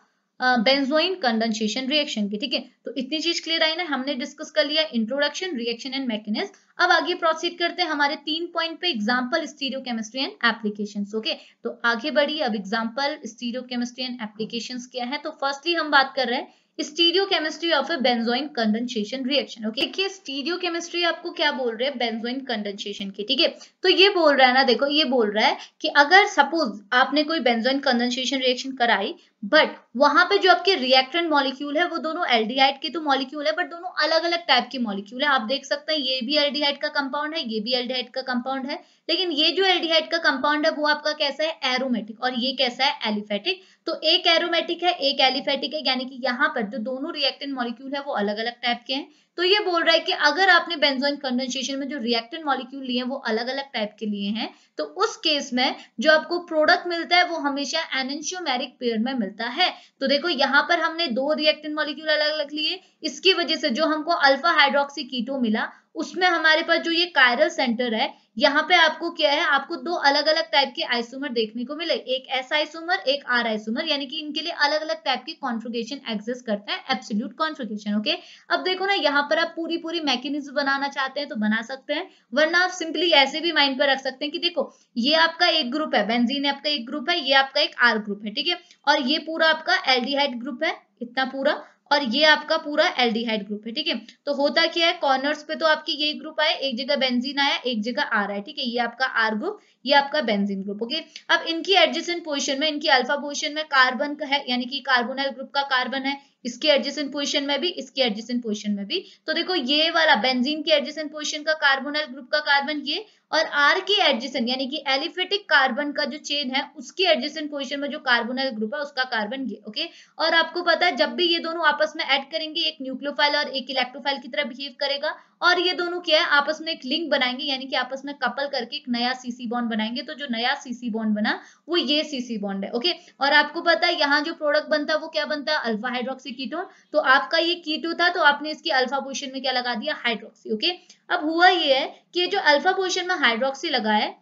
benzoin condensation reaction की ठीक है तो इतनी चीज क्लियर आई ना हमने डिस्कस कर लिया इंट्रोडक्शन रिएक्शन एंड मैकेनिज्म अब आगे प्रोसीड करते हैं हमारे तीन पॉइंट पे example stereo chemistry and application okay तो आगे बढ़िए अब example stereo chemistry and application क्या है तो फर्स्टली हम बात कर रहे हैं stereochemistry of a benzoin condensation reaction okay देखिए स्टीरियोकेमिस्ट्री आपको क्या बोल रहे हैं बेंजोइन कंडेंसेशन की ठीक है तो ये बोल रहा है ना देखो ये बोल रहा है कि अगर सपोज आपने कोई बेंजोइन कंडेंसेशन रिएक्शन कराई बट वहां पे जो आपके रिएक्टेंट मॉलिक्यूल है वो दोनों एल्डिहाइड के तो मॉलिक्यूल है बट दोनों अलग अलग टाइप के मॉलिक्यूल है आप देख सकते हैं ये भी एल्डिहाइड का कंपाउंड है ये भी एल्डिहाइड का कंपाउंड है लेकिन ये जो एल्डिहाइड का कंपाउंड है वो आपका कैसा है एरोमेटिक और ये कैसा है एलिफेटिक तो एक एरोमेटिक है एक एलिफेटिक है यानी कि यहाँ पर जो तो दोनों रिएक्टेंट मॉलिक्यूल है वो अलग अलग टाइप के हैं तो ये बोल रहा है कि अगर आपने बेंजोइन कंडेंसेशन में जो रिएक्टेंट मॉलिक्यूल लिए हैं वो अलग अलग टाइप के लिए हैं तो उस केस में जो आपको प्रोडक्ट मिलता है वो हमेशा एनेंशियोमेरिक पेयर में मिलता है तो देखो यहाँ पर हमने दो रिएक्टेंट मॉलिक्यूल अलग अलग लिए इसकी वजह से जो हमको अल्फा हाइड्रोक्सी कीटो मिला उसमें हमारे पास जो ये कायरल सेंटर है यहाँ पे आपको क्या है आपको दो अलग अलग टाइप के आइसोमर देखने को मिले एक एस आइसोमर एक आर आइसोमर यानी कि इनके लिए अलग अलग टाइप के कॉन्फ्रिगेशन एग्जिस्ट करते हैं एब्सोल्यूट कॉन्फ्रिगेशन ओके अब देखो ना यहाँ पर आप पूरी पूरी मैकेनिज्म बनाना चाहते हैं तो बना सकते हैं वरना आप सिंपली ऐसे भी माइंड पर रख सकते हैं कि देखो ये आपका एक ग्रुप है बेनजीन आपका एक ग्रुप है ये आपका एक आर ग्रुप है ठीक है और ये पूरा आपका एल्डिहाइड ग्रुप है इतना पूरा और ये आपका पूरा एल्डिहाइड ग्रुप है ठीक है तो होता क्या है कॉर्नर्स पे तो आपके यही ग्रुप आए एक जगह बेंजीन आया एक जगह आर आया ठीक है ये आपका आर ग्रुप ये आपका बेंजीन ग्रुप ओके अब इनकी एडजेसेंट पोजिशन में इनकी अल्फा पोजिशन में कार्बन का है यानी कि कार्बोनाइल ग्रुप का कार्बन है इसके एडजेसेंट पोजिशन में भी इसके एडजेसेंट पोजिशन में भी तो देखो ये वाला बेंजीन के एडजेसेंट पोजिशन का कार्बोनाइल ग्रुप का कार्बन ये और आर के एडजेसेंट यानी कि एलिफेटिक कार्बन का जो चेन है उसकी एडजेसेंट पोजिशन में जो कार्बोनाइल ग्रुप है उसका कार्बन ये ओके और आपको पता है जब भी ये दोनों आपस में एड करेंगे एक न्यूक्लियोफाइल और एक इलेक्ट्रोफाइल की तरह बिहेव करेगा और ये दोनों क्या है आपस में एक लिंक बनाएंगे यानी कि आपस में कपल करके एक नया सीसी बॉन्ड बनाएंगे तो जो नया सीसी बॉन्ड बना वो ये सीसी बॉन्ड है ओके और आपको पता है यहाँ जो प्रोडक्ट बनता है वो क्या बनता है अल्फा हाइड्रोक्सी कीटोन तो आपका ये कीटो था तो आपने इसकी अल्फा पोजिशन में क्या लगा दिया हाइड्रोक्सी ओके अब हुआ ये है कि जो अल्फा पोजिशन में हाइड्रोक्सी लगा है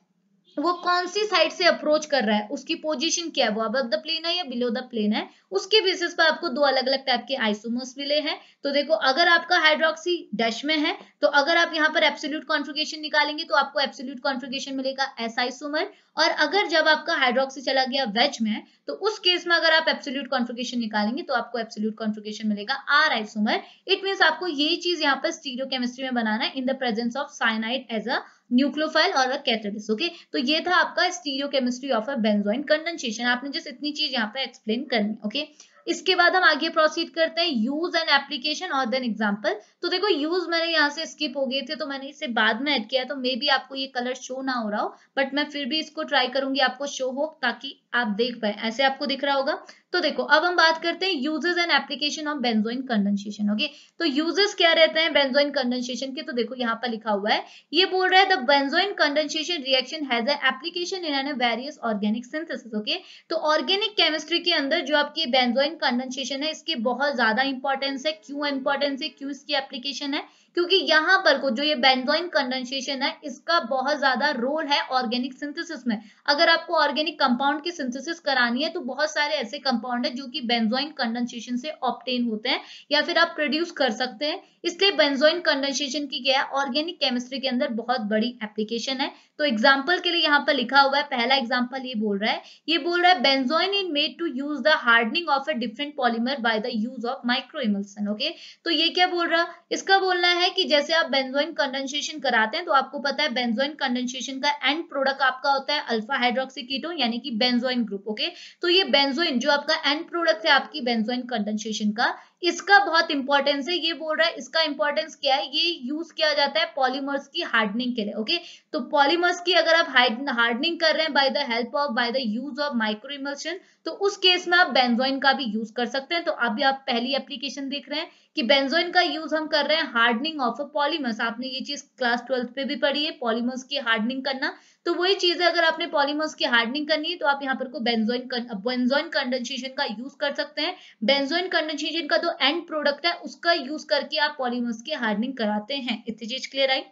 वो कौन सी साइड से अप्रोच कर रहा है उसकी पोजीशन क्या है वो अब द प्लेन है या बिलो द प्लेन है उसके बेसिस पर आपको दो अलग अलग टाइप के आइसोमर्स मिले हैं तो देखो अगर आपका हाइड्रोक्सी डैश में है तो अगर आप यहाँ पर एब्सोल्यूट कॉन्फ़िगरेशन निकालेंगे तो आपको एब्सोल्यूट कॉन्फ़िगरेशन मिलेगा एस आइसोमर और अगर जब आपका हाइड्रोक्सी चला गया वेज में तो उस केस में अगर आप एब्सोल्यूट कॉन्फ़िगरेशन निकालेंगे तो आपको एब्सोल्यूट कॉन्फ़िगरेशन मिलेगा आर आइसोमर इट मीन आपको ये चीज यहाँ पर स्टीरियो में बनाना है in the presence of cyanide as a nucleophile और अ ओके तो ये था आपका stereo chemistry of a benzoin condensation आपने जस्ट इतनी चीज यहाँ पे एक्सप्लेन करनी ओके इसके बाद हम आगे प्रोसीड करते हैं यूज एंड एप्लीकेशन और देन एग्जांपल तो देखो यूज मैंने यहाँ से स्किप हो गए थे तो मैंने इसे बाद में ऐड किया तो मे बी आपको ये कलर शो ना हो रहा हो बट मैं फिर भी इसको ट्राई करूंगी आपको शो हो ताकि आप देख पाए ऐसे आपको दिख रहा होगा तो देखो अब हम बात करते हैं uses and application of benzoin condensation okay तो यूजेस क्या रहते हैं बेंजोइन कंडेंसेशन के तो देखो यहाँ पर लिखा हुआ है ये बोल रहा है the benzoin condensation reaction has application in an various organic synthesis okay तो ऑर्गेनिक केमिस्ट्री के अंदर जो आपकी बेंजोइन कंडेंसेशन है इसके बहुत ज्यादा इंपॉर्टेंस है क्यों इंपॉर्टेंस है क्यों इसकी एप्लीकेशन है क्योंकि यहाँ पर को जो ये बेंजोइन कंडेंसेशन है इसका बहुत ज्यादा रोल है ऑर्गेनिक सिंथेसिस में अगर आपको ऑर्गेनिक कंपाउंड की सिंथेसिस करानी है तो बहुत सारे ऐसे कंपाउंड है जो कि बेंजोइन कंडेंसेशन से ऑप्टेन होते हैं या फिर आप प्रोड्यूस कर सकते हैं इसलिए बेंजोइन कंडेंसेशन की क्या है ऑर्गेनिक केमिस्ट्री के अंदर बहुत बड़ी एप्लीकेशन है तो एग्जाम्पल के लिए यहाँ पर लिखा हुआ है पहला एग्जाम्पल ये बोल रहा है ये बोल रहा है benzoin in made to use the hardening of a different polymer by the use of micro emulsion okay तो ये क्या बोल रहा इसका बोलना है कि जैसे आप बेंजोइन कंडेंसेशन कराते हैं तो आपको पता है बेंजोइन कंडेंसेशन का एंड प्रोडक्ट आपका होता है अल्फा हाइड्रोक्सी यानी कि बेंजोइन ग्रुप ओके तो ये बेंजोइन जो आपका एंड प्रोडक्ट है आपकी बेंजोइन कंडेंसेशन का इसका बहुत इंपॉर्टेंस है ये बोल रहा है इसका इंपॉर्टेंस क्या है ये यूज किया जाता है पॉलीमर्स की हार्डनिंग के लिए ओके तो पॉलीमर्स की अगर आप हार्डनिंग कर रहे हैं by the help of by the use of micro emulsion तो उस केस में आप बेंजोइन का भी यूज कर सकते हैं तो अभी आप पहली एप्लीकेशन देख रहे हैं कि बेंजोइन का यूज हम कर रहे हैं हार्डनिंग ऑफ अ पॉलीमर्स आपने ये चीज क्लास ट्वेल्थ पे भी पढ़ी है पॉलीमर्स की हार्डनिंग करना तो वही चीज है अगर आपने पॉलीमर्स की हार्डनिंग करनी है तो आप यहाँ पर को बेंजोइन बेंजोइन कंडेंसेशन का यूज कर सकते हैं बेंजोइन कंडेंसेशन का जो एंड प्रोडक्ट है उसका यूज करके आप पॉलीमर्स की हार्डनिंग कराते हैं इतनी चीज क्लियर आई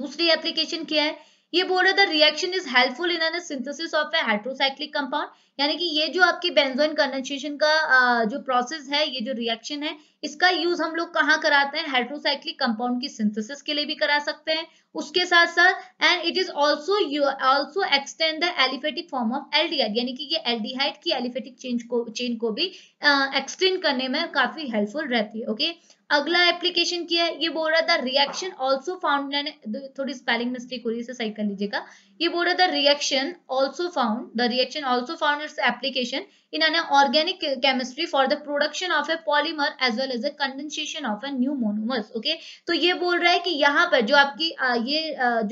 दूसरी एप्लीकेशन क्या है ये बोल रहा था reaction is helpful in an synthesis of a hydrocyclic compound यानी कि ये जो आपकी बेंजोइन कंडेंसेशन का जो प्रोसेस है ये जो रिएक्शन है इसका यूज हम लोग कहाँ कराते हैं हाइड्रोसाइक्लिक कंपाउंड की सिंथेसिस के लिए भी करा सकते हैं उसके साथ साथ and it is also also extend the aliphatic form of aldehyde यानी कि ये एल्डिहाइड की एलिफेटिक चेंज को चेन को भी एक्सटेंड करने में काफी हेल्पफुल रहती है ओके okay? अगला एप्लीकेशन किया है ये बोल रहा था रिएक्शन ऑल्सो फाउंड थोड़ी स्पेलिंग मिस्टेक हो रही है सही कर लीजिएगा ये बोल रहे the reaction also found the reaction also found its application in an organic chemistry for the production of a polymer as well as a condensation of a new monomers okay तो ये बोल रहा है कि यहाँ पर जो आपकी ये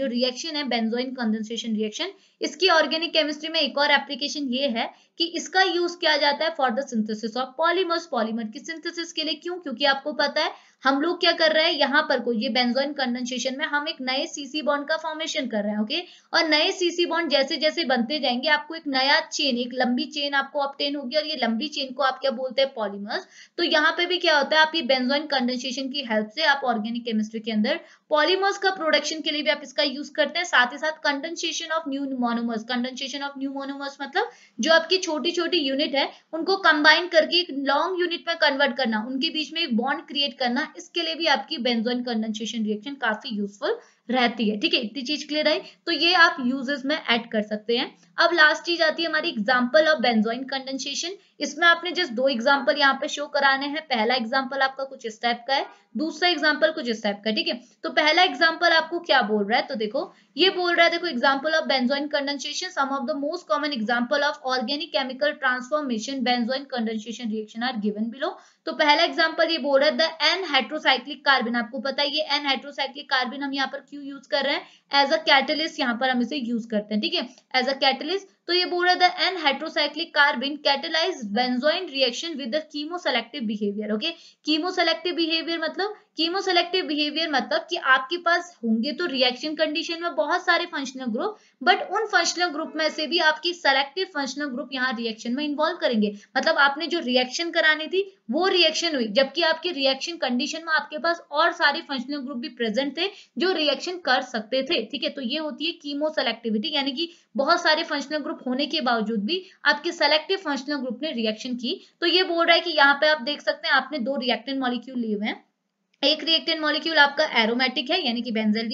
जो रिएक्शन है बेंजोइन कंडेंसेशन रिएक्शन इसकी ऑर्गेनिक केमिस्ट्री में एक और एप्लीकेशन ये है कि इसका यूज किया जाता है for the synthesis of polymers polymer की सिंथेसिस के लिए क्यों क्योंकि आपको पता है हम लोग क्या कर रहे हैं यहाँ पर को ये बेंजोइन कंडेंसेशन में हम एक नए सीसी बॉन्ड का फॉर्मेशन कर रहे हैं ओके और नए सीसी बॉन्ड जैसे जैसे बनते जाएंगे आपको एक नया चेन एक लंबी चेन आपको ऑप्टेन होगी और ये लंबी चेन को आप क्या बोलते हैं पॉलीमर्स तो यहाँ पे भी क्या होता है आप ये बेंजोइन कंडेंसेशन की हेल्प से आप ऑर्गेनिक केमिस्ट्री के अंदर पॉलीमर्स का प्रोडक्शन के लिए भी आप इसका यूज करते हैं साथ ही साथ condensation of new monomers condensation of new monomers मतलब जो आपकी छोटी छोटी यूनिट है उनको कंबाइन करके एक लॉन्ग यूनिट में कन्वर्ट करना उनके बीच में एक बॉन्ड क्रिएट करना इसके लिए भी आपकी बेंजोइन कंडेंसेशन रिएक्शन काफी यूजफुल रहती है ठीक है इतनी चीज क्लियर आई तो ये आप यूजेस में एड कर सकते हैं अब लास्ट चीज आती है हमारी एग्जाम्पल ऑफ बेंजोइन कंडेंसेशन इसमें आपने जस्ट दो एग्जाम्पल यहाँ पे शो कराने हैं पहला एग्जाम्पल आपका कुछ इस टाइप का है दूसरा एग्जाम्पल कुछ इस टाइप का ठीक है तो पहला एग्जाम्पल आपको क्या बोल रहा है तो देखो ये बोल रहा है देखो example of benzoin condensation some of the most common example of organic chemical transformation benzoin condensation reaction are given below तो पहला एग्जाम्पल ये बोल रहा है द एन हाइड्रोसाइक्लिक कार्बन आपको पता है ये एन हाइड्रोसाइक्लिक कार्बन हम यहाँ पर क्यों यूज कर रहे हैं एज अ कैटलिस्ट यहाँ पर हम इसे यूज करते हैं ठीक है एज अ कैटलिस्ट is तो ये बोल रहा था N hydrocyclic carbene catalyse benzoin reaction with the chemoselective behaviour okay chemoselective behaviour मतलब कीमोसेलेक्टिव बिहेवियर मतलब कि आपके पास होंगे तो रिएक्शन कंडीशन में बहुत सारे फंक्शनल ग्रुप बट उन फंक्शनल ग्रुप में से भी आपकी सेलेक्टिव फंक्शनल ग्रुप यहाँ रिएक्शन में इन्वॉल्व करेंगे मतलब आपने जो रिएक्शन करानी थी वो रिएक्शन हुई जबकि आपकी रिएक्शन कंडीशन में आपके पास और सारे फंक्शनल ग्रुप भी प्रेजेंट थे जो रिएक्शन कर सकते थे ठीक है तो ये होती है कीमो सेलेक्टिविटी यानी कि बहुत सारे फंक्शनल ग्रुप ग्रुप होने के बावजूद भी आपके सेलेक्टिव फंक्शनल ग्रुप ने रिएक्शन की तो ये बोल रहा है कि यहाँ पे आप देख सकते हैं आपने दो रिएक्टेंट मॉलिक्यूल लिए हुए हैं एक रिएक्टेंट मॉलिक्यूल आपका एरोमेटिक है यानी कि बेंजल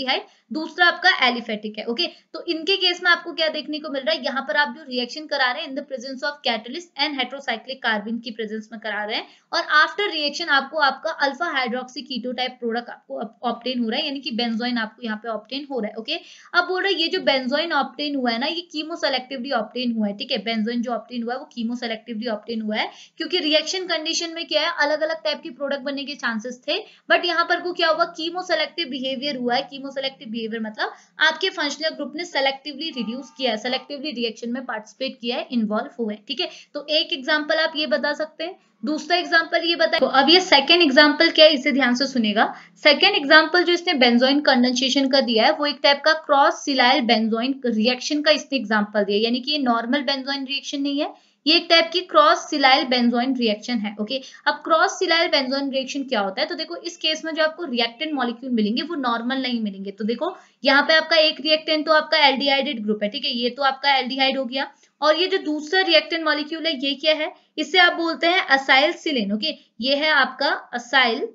दूसरा आपका एलिफेटिक है ओके तो इनके केस में आपको क्या देखने को मिल रहा है यहाँ पर आप जो रिएक्शन करा रहे हैं in the presence of catalyst and heterocyclic carbene की प्रेजेंस में करा रहे हैं और आफ्टर रिएक्शन आपको आपका alpha hydroxy keto type product आपको ऑप्टेन हो रहा है यानी कि बेंजोइन आपको यहाँ पे ऑप्टेन हो रहा है ओके अब बोल रहे ये जो बेंजोइन ऑप्टेन हुआ है ना ये कीमो सेलेक्टिवली ऑप्टेन हुआ है ठीक है बेंजोइन जो ऑप्टेन हुआ है वो कीमो सेलेक्टिवली ऑप्टेन हुआ है क्योंकि रिएक्शन कंडीशन में क्या है अलग अलग टाइप के प्रोडक्ट बनने के चांसेस थे बट यहाँ पर को क्या हुआ कीमो सेलेक्टिव बिहेवियर हुआ है कीमो सेलेक्टिव बिहेवियर मतलब आपके फंक्शनल ग्रुप ने सेलेक्टिवली रिड्यूस किया है सेलेक्टिवली रिएक्शन में पार्टिसिपेट किया है इन्वॉल्व हुए ठीक है तो एक एग्जाम्पल आप ये बता सकते हैं दूसरा एग्जाम्पल ये बताए तो अब ये सेकेंड एग्जाम्पल क्या है इसे ध्यान से सुनेगा सेकेंड एग्जाम्पल जो इसने बेंजोइन कंडेंसेशन का दिया है वो एक टाइप का क्रॉस सिलाइल बेंजोइन रिएक्शन का इसने एग्जाम्पल दिया यानी कि ये नॉर्मल बेंजोइन रिएक्शन नहीं है ये एक टाइप की cross silyl benzoin reaction okay ओके अब क्रॉस सिलाइल बेंजोइन रिएक्शन क्या होता है तो देखो इस केस में जो आपको रिएक्टेंट मॉलिक्यूल मिलेंगे वो नॉर्मल नहीं मिलेंगे तो देखो यहाँ पे आपका एक रिएक्टेंट तो आपका एल्डिहाइडेड ग्रुप है ठीक है ये तो आपका एल्डिहाइड हो गया और ये जो दूसरा रिएक्टेंट मॉलिक्यूल है ये क्या है इसे आप बोलते हैं असाइल सिलेन ओके ये है आपका असाइल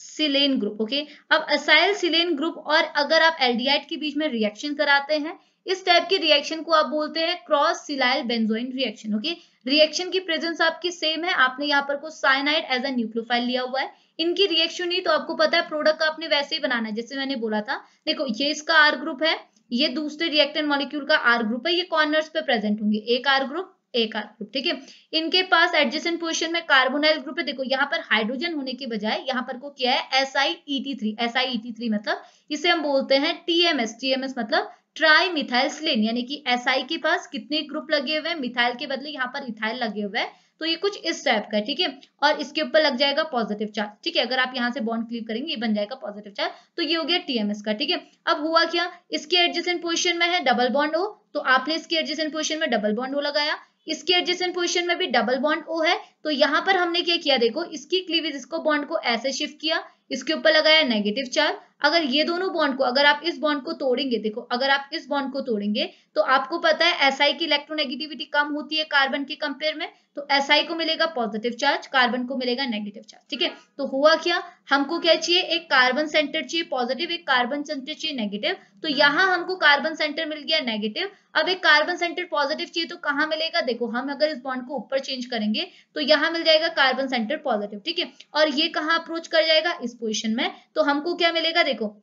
सिलेन ग्रुप ओके अब असाइल सिलेन ग्रुप और अगर आप एल्डिहाइड के बीच में रिएक्शन कराते हैं इस टाइप के रिएक्शन को आप बोलते हैं cross silyl benzoin reaction okay reaction की प्रेजेंस आपकी सेम है आपने यहाँ पर कुछ साइनाइड एज ए न्यूक्लोफाइल लिया हुआ है इनकी रिएक्शन ही तो आपको पता है प्रोडक्ट आपने वैसे ही बनाना है जैसे मैंने बोला था देखो ये इसका आर ग्रुप है ये दूसरे रिएक्टेंट मॉलिक्यूल का आर ग्रुप है ये कॉर्नर्स पे प्रेजेंट होंगे एक आर ग्रुप एक आर ग्रुप ठीक है इनके पास एडजेसेंट पोजिशन में कार्बोनाइल ग्रुप है देखो यहाँ पर हाइड्रोजन होने के बजाय यहाँ पर को क्या है S I E T three S I E T three मतलब इसे हम बोलते हैं टीएमएस टीएमएस मतलब ट्राई मिथाइल यानी कि एस SI के पास कितने ग्रुप लगे हुए हैं मिथाइल के बदले यहाँ पर इथाइल लगे हुए हैं तो ये कुछ इस टाइप का ठीक है और इसके ऊपर लग जाएगा पॉजिटिव चार्ज ठीक है अगर आप यहाँ से बॉन्ड क्लीव करेंगे ये बन जाएगा पॉजिटिव चार्ज तो ये हो गया टीएमएस का ठीक है अब हुआ क्या इसके एडजेसेंट पोजिशन में है डबल बॉन्ड ओ तो आपने इसके एडजेसेंट पोजिशन में डबल बॉन्ड ओ लगाया इसके एडजेसेंट पोजिशन में भी डबल बॉन्ड ओ है तो यहाँ पर हमने क्या किया देखो इसकी क्लीवेज इसको बॉन्ड को ऐसे शिफ्ट किया इसके ऊपर लगाया नेगेटिव चार्ज अगर ये दोनों बॉन्ड को अगर आप इस बॉन्ड को तोड़ेंगे देखो अगर आप इस बॉन्ड को तोड़ेंगे तो आपको पता है एसआई की इलेक्ट्रोनेगेटिविटी कम होती है कार्बन के कंपेयर में तो एस SI को मिलेगा पॉजिटिव चार्ज कार्बन को मिलेगा नेगेटिव चार्ज ठीक है तो हुआ क्या हमको क्या चाहिए एक कार्बन सेंटर चाहिए पॉजिटिव एक कार्बन सेंटर चाहिए नेगेटिव तो यहाँ हमको कार्बन सेंटर मिल गया नेगेटिव अब एक कार्बन सेंटर पॉजिटिव चाहिए तो कहाँ मिलेगा देखो हम अगर इस बॉन्ड को ऊपर चेंज करेंगे तो यहाँ मिल जाएगा कार्बन सेंटर पॉजिटिव ठीक है और ये कहाँ अप्रोच कर जाएगा इस पोजिशन में तो हमको क्या मिलेगा देखो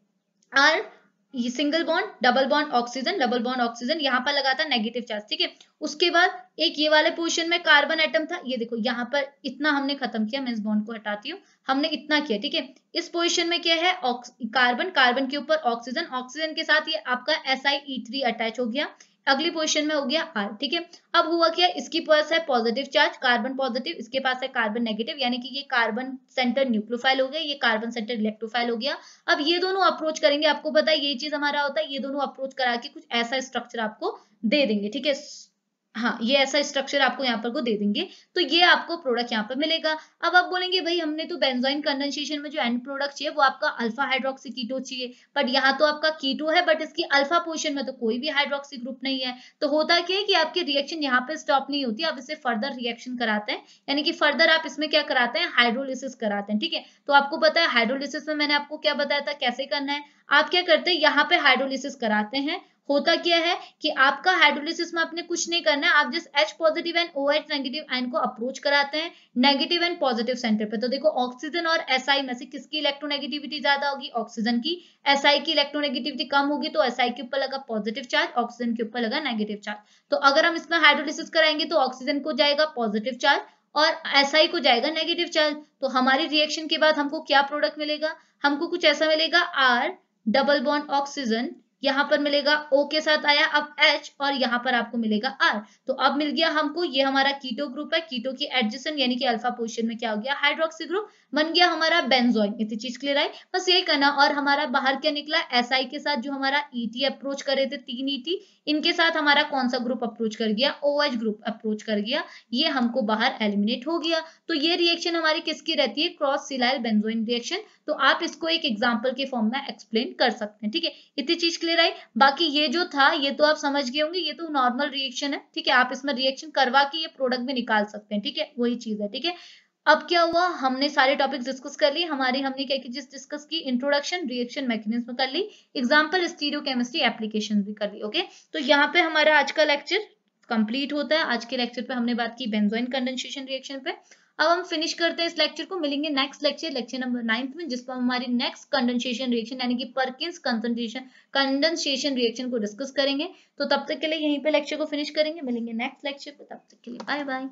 आर ये single bond double bond oxygen double bond oxygen यहाँ पर लगा था नेगेटिव चार्ज ठीक है उसके बाद एक ये वाले पोर्शन में कार्बन एटम था ये देखो यहाँ पर इतना हमने खत्म किया मैं इस बॉन्ड को हटाती हूँ हमने इतना किया ठीक है इस पोजिशन में क्या है कार्बन कार्बन के ऊपर ऑक्सीजन ऑक्सीजन के साथ ये आपका S I E three attach हो गया अगली पोजिशन में हो गया आर ठीक है अब हुआ क्या इसके पास है पॉजिटिव चार्ज कार्बन पॉजिटिव इसके पास है कार्बन नेगेटिव यानी कि ये कार्बन सेंटर न्यूक्लोफाइल हो गया ये कार्बन सेंटर इलेक्ट्रोफाइल हो गया अब ये दोनों अप्रोच करेंगे आपको पता है ये चीज हमारा होता है ये दोनों अप्रोच करा के कुछ ऐसा स्ट्रक्चर आपको दे देंगे ठीक है हाँ ये ऐसा स्ट्रक्चर आपको यहाँ पर को दे देंगे तो ये आपको प्रोडक्ट यहाँ पर मिलेगा अब आप बोलेंगे भाई हमने तो बेंजोइन कंडेंसेशन में जो एंड प्रोडक्ट चाहिए वो आपका अल्फा हाइड्रोक्सी कीटो चाहिए बट यहाँ तो आपका कीटो है बट इसकी अल्फा पोर्शन में तो कोई भी हाइड्रोक्सी ग्रुप नहीं है तो होता क्या है कि आपकी रिएक्शन यहाँ पे स्टॉप नहीं होती आप इसे फर्दर रिएक्शन कराते हैं यानी कि फर्दर आप इसमें क्या कराते हैं हाइड्रोलिसिस कराते हैं ठीक है तो आपको पता है हाइड्रोलिसिस में मैंने आपको क्या बताया था कैसे करना है आप क्या करते हैं यहाँ पे हाइड्रोलिसिस कराते हैं होता क्या है कि आपका हाइड्रोलिसिस में आपने कुछ नहीं करना है आप just H positive and O H negative ion को अप्रोच कराते हैं नेगेटिव एंड पॉजिटिव सेंटर पे तो देखो ऑक्सीजन और एस SI में से किसकी इलेक्ट्रोनेगेटिविटी ज्यादा होगी ऑक्सीजन की एस SI की इलेक्ट्रोनेगेटिविटी कम होगी तो एस SI के ऊपर लगा पॉजिटिव चार्ज ऑक्सीजन के ऊपर लगा नेगेटिव चार्ज तो अगर हम इसमें हाइड्रोलिसिस कराएंगे तो ऑक्सीजन को जाएगा पॉजिटिव चार्ज और एस को जाएगा नेगेटिव चार्ज तो हमारी रिएक्शन के बाद हमको क्या प्रोडक्ट मिलेगा हमको कुछ ऐसा मिलेगा आर डबल बॉन्ड ऑक्सीजन यहाँ पर मिलेगा ओ के साथ आया अब एच और यहाँ पर आपको मिलेगा आर तो अब मिल गया हमको ये हमारा कीटो ग्रुप है कीटो की एडजस्टन यानी कि अल्फा पोर्शन में क्या हो गया हाइड्रोक्सी ग्रुप बन गया हमारा बेंजोइन इतनी चीज क्लियर आई बस यही करना और हमारा बाहर क्या निकला एस SI के साथ जो हमारा ईटी e अप्रोच कर रहे थे तीन ईटी e इनके साथ हमारा कौन सा ग्रुप अप्रोच कर गया OH ग्रुप अप्रोच कर गया ये हमको बाहर एलिमिनेट हो गया तो ये रिएक्शन हमारी किसकी रहती है क्रॉस सिलाइल बेंजोइन रिएक्शन तो आप इसको एक एग्जाम्पल के फॉर्म में एक्सप्लेन कर सकते हैं ठीक है इतनी चीज क्लियर आई बाकी ये जो था ये तो आप समझ गए होंगे ये तो नॉर्मल रिएक्शन है ठीक है आप इसमें रिएक्शन करवा के ये प्रोडक्ट में निकाल सकते हैं ठीक है वही चीज है ठीक है अब क्या हुआ हमने सारे टॉपिक डिस्कस कर लिए हमारी हमने क्या की जिस डिस्कस की इंट्रोडक्शन रिएक्शन मैकेनिज्म कर ली एग्जाम्पल स्टीरियो केमिस्ट्री एप्लीकेशन भी कर ली ओके तो यहाँ पे हमारा आज का लेक्चर कंप्लीट होता है आज के लेक्चर पे हमने बात की बेंजोइन कंडेंसेशन रिएक्शन पे अब हम फिनिश करते हैं इस लेक्चर को मिलेंगे next lecture lecture number ninth में जिस पर हमारी नेक्स्ट कंडेंसेशन रिएक्शन यानी कि परकिंस कंसंट्रेशन कंडेंसेशन रिएक्शन को डिस्कस करेंगे तो तब तक के लिए यहीं पे लेक्चर को फिनिश करेंगे मिलेंगे नेक्स्ट लेक्चर को तब तक के लिए बाय बाय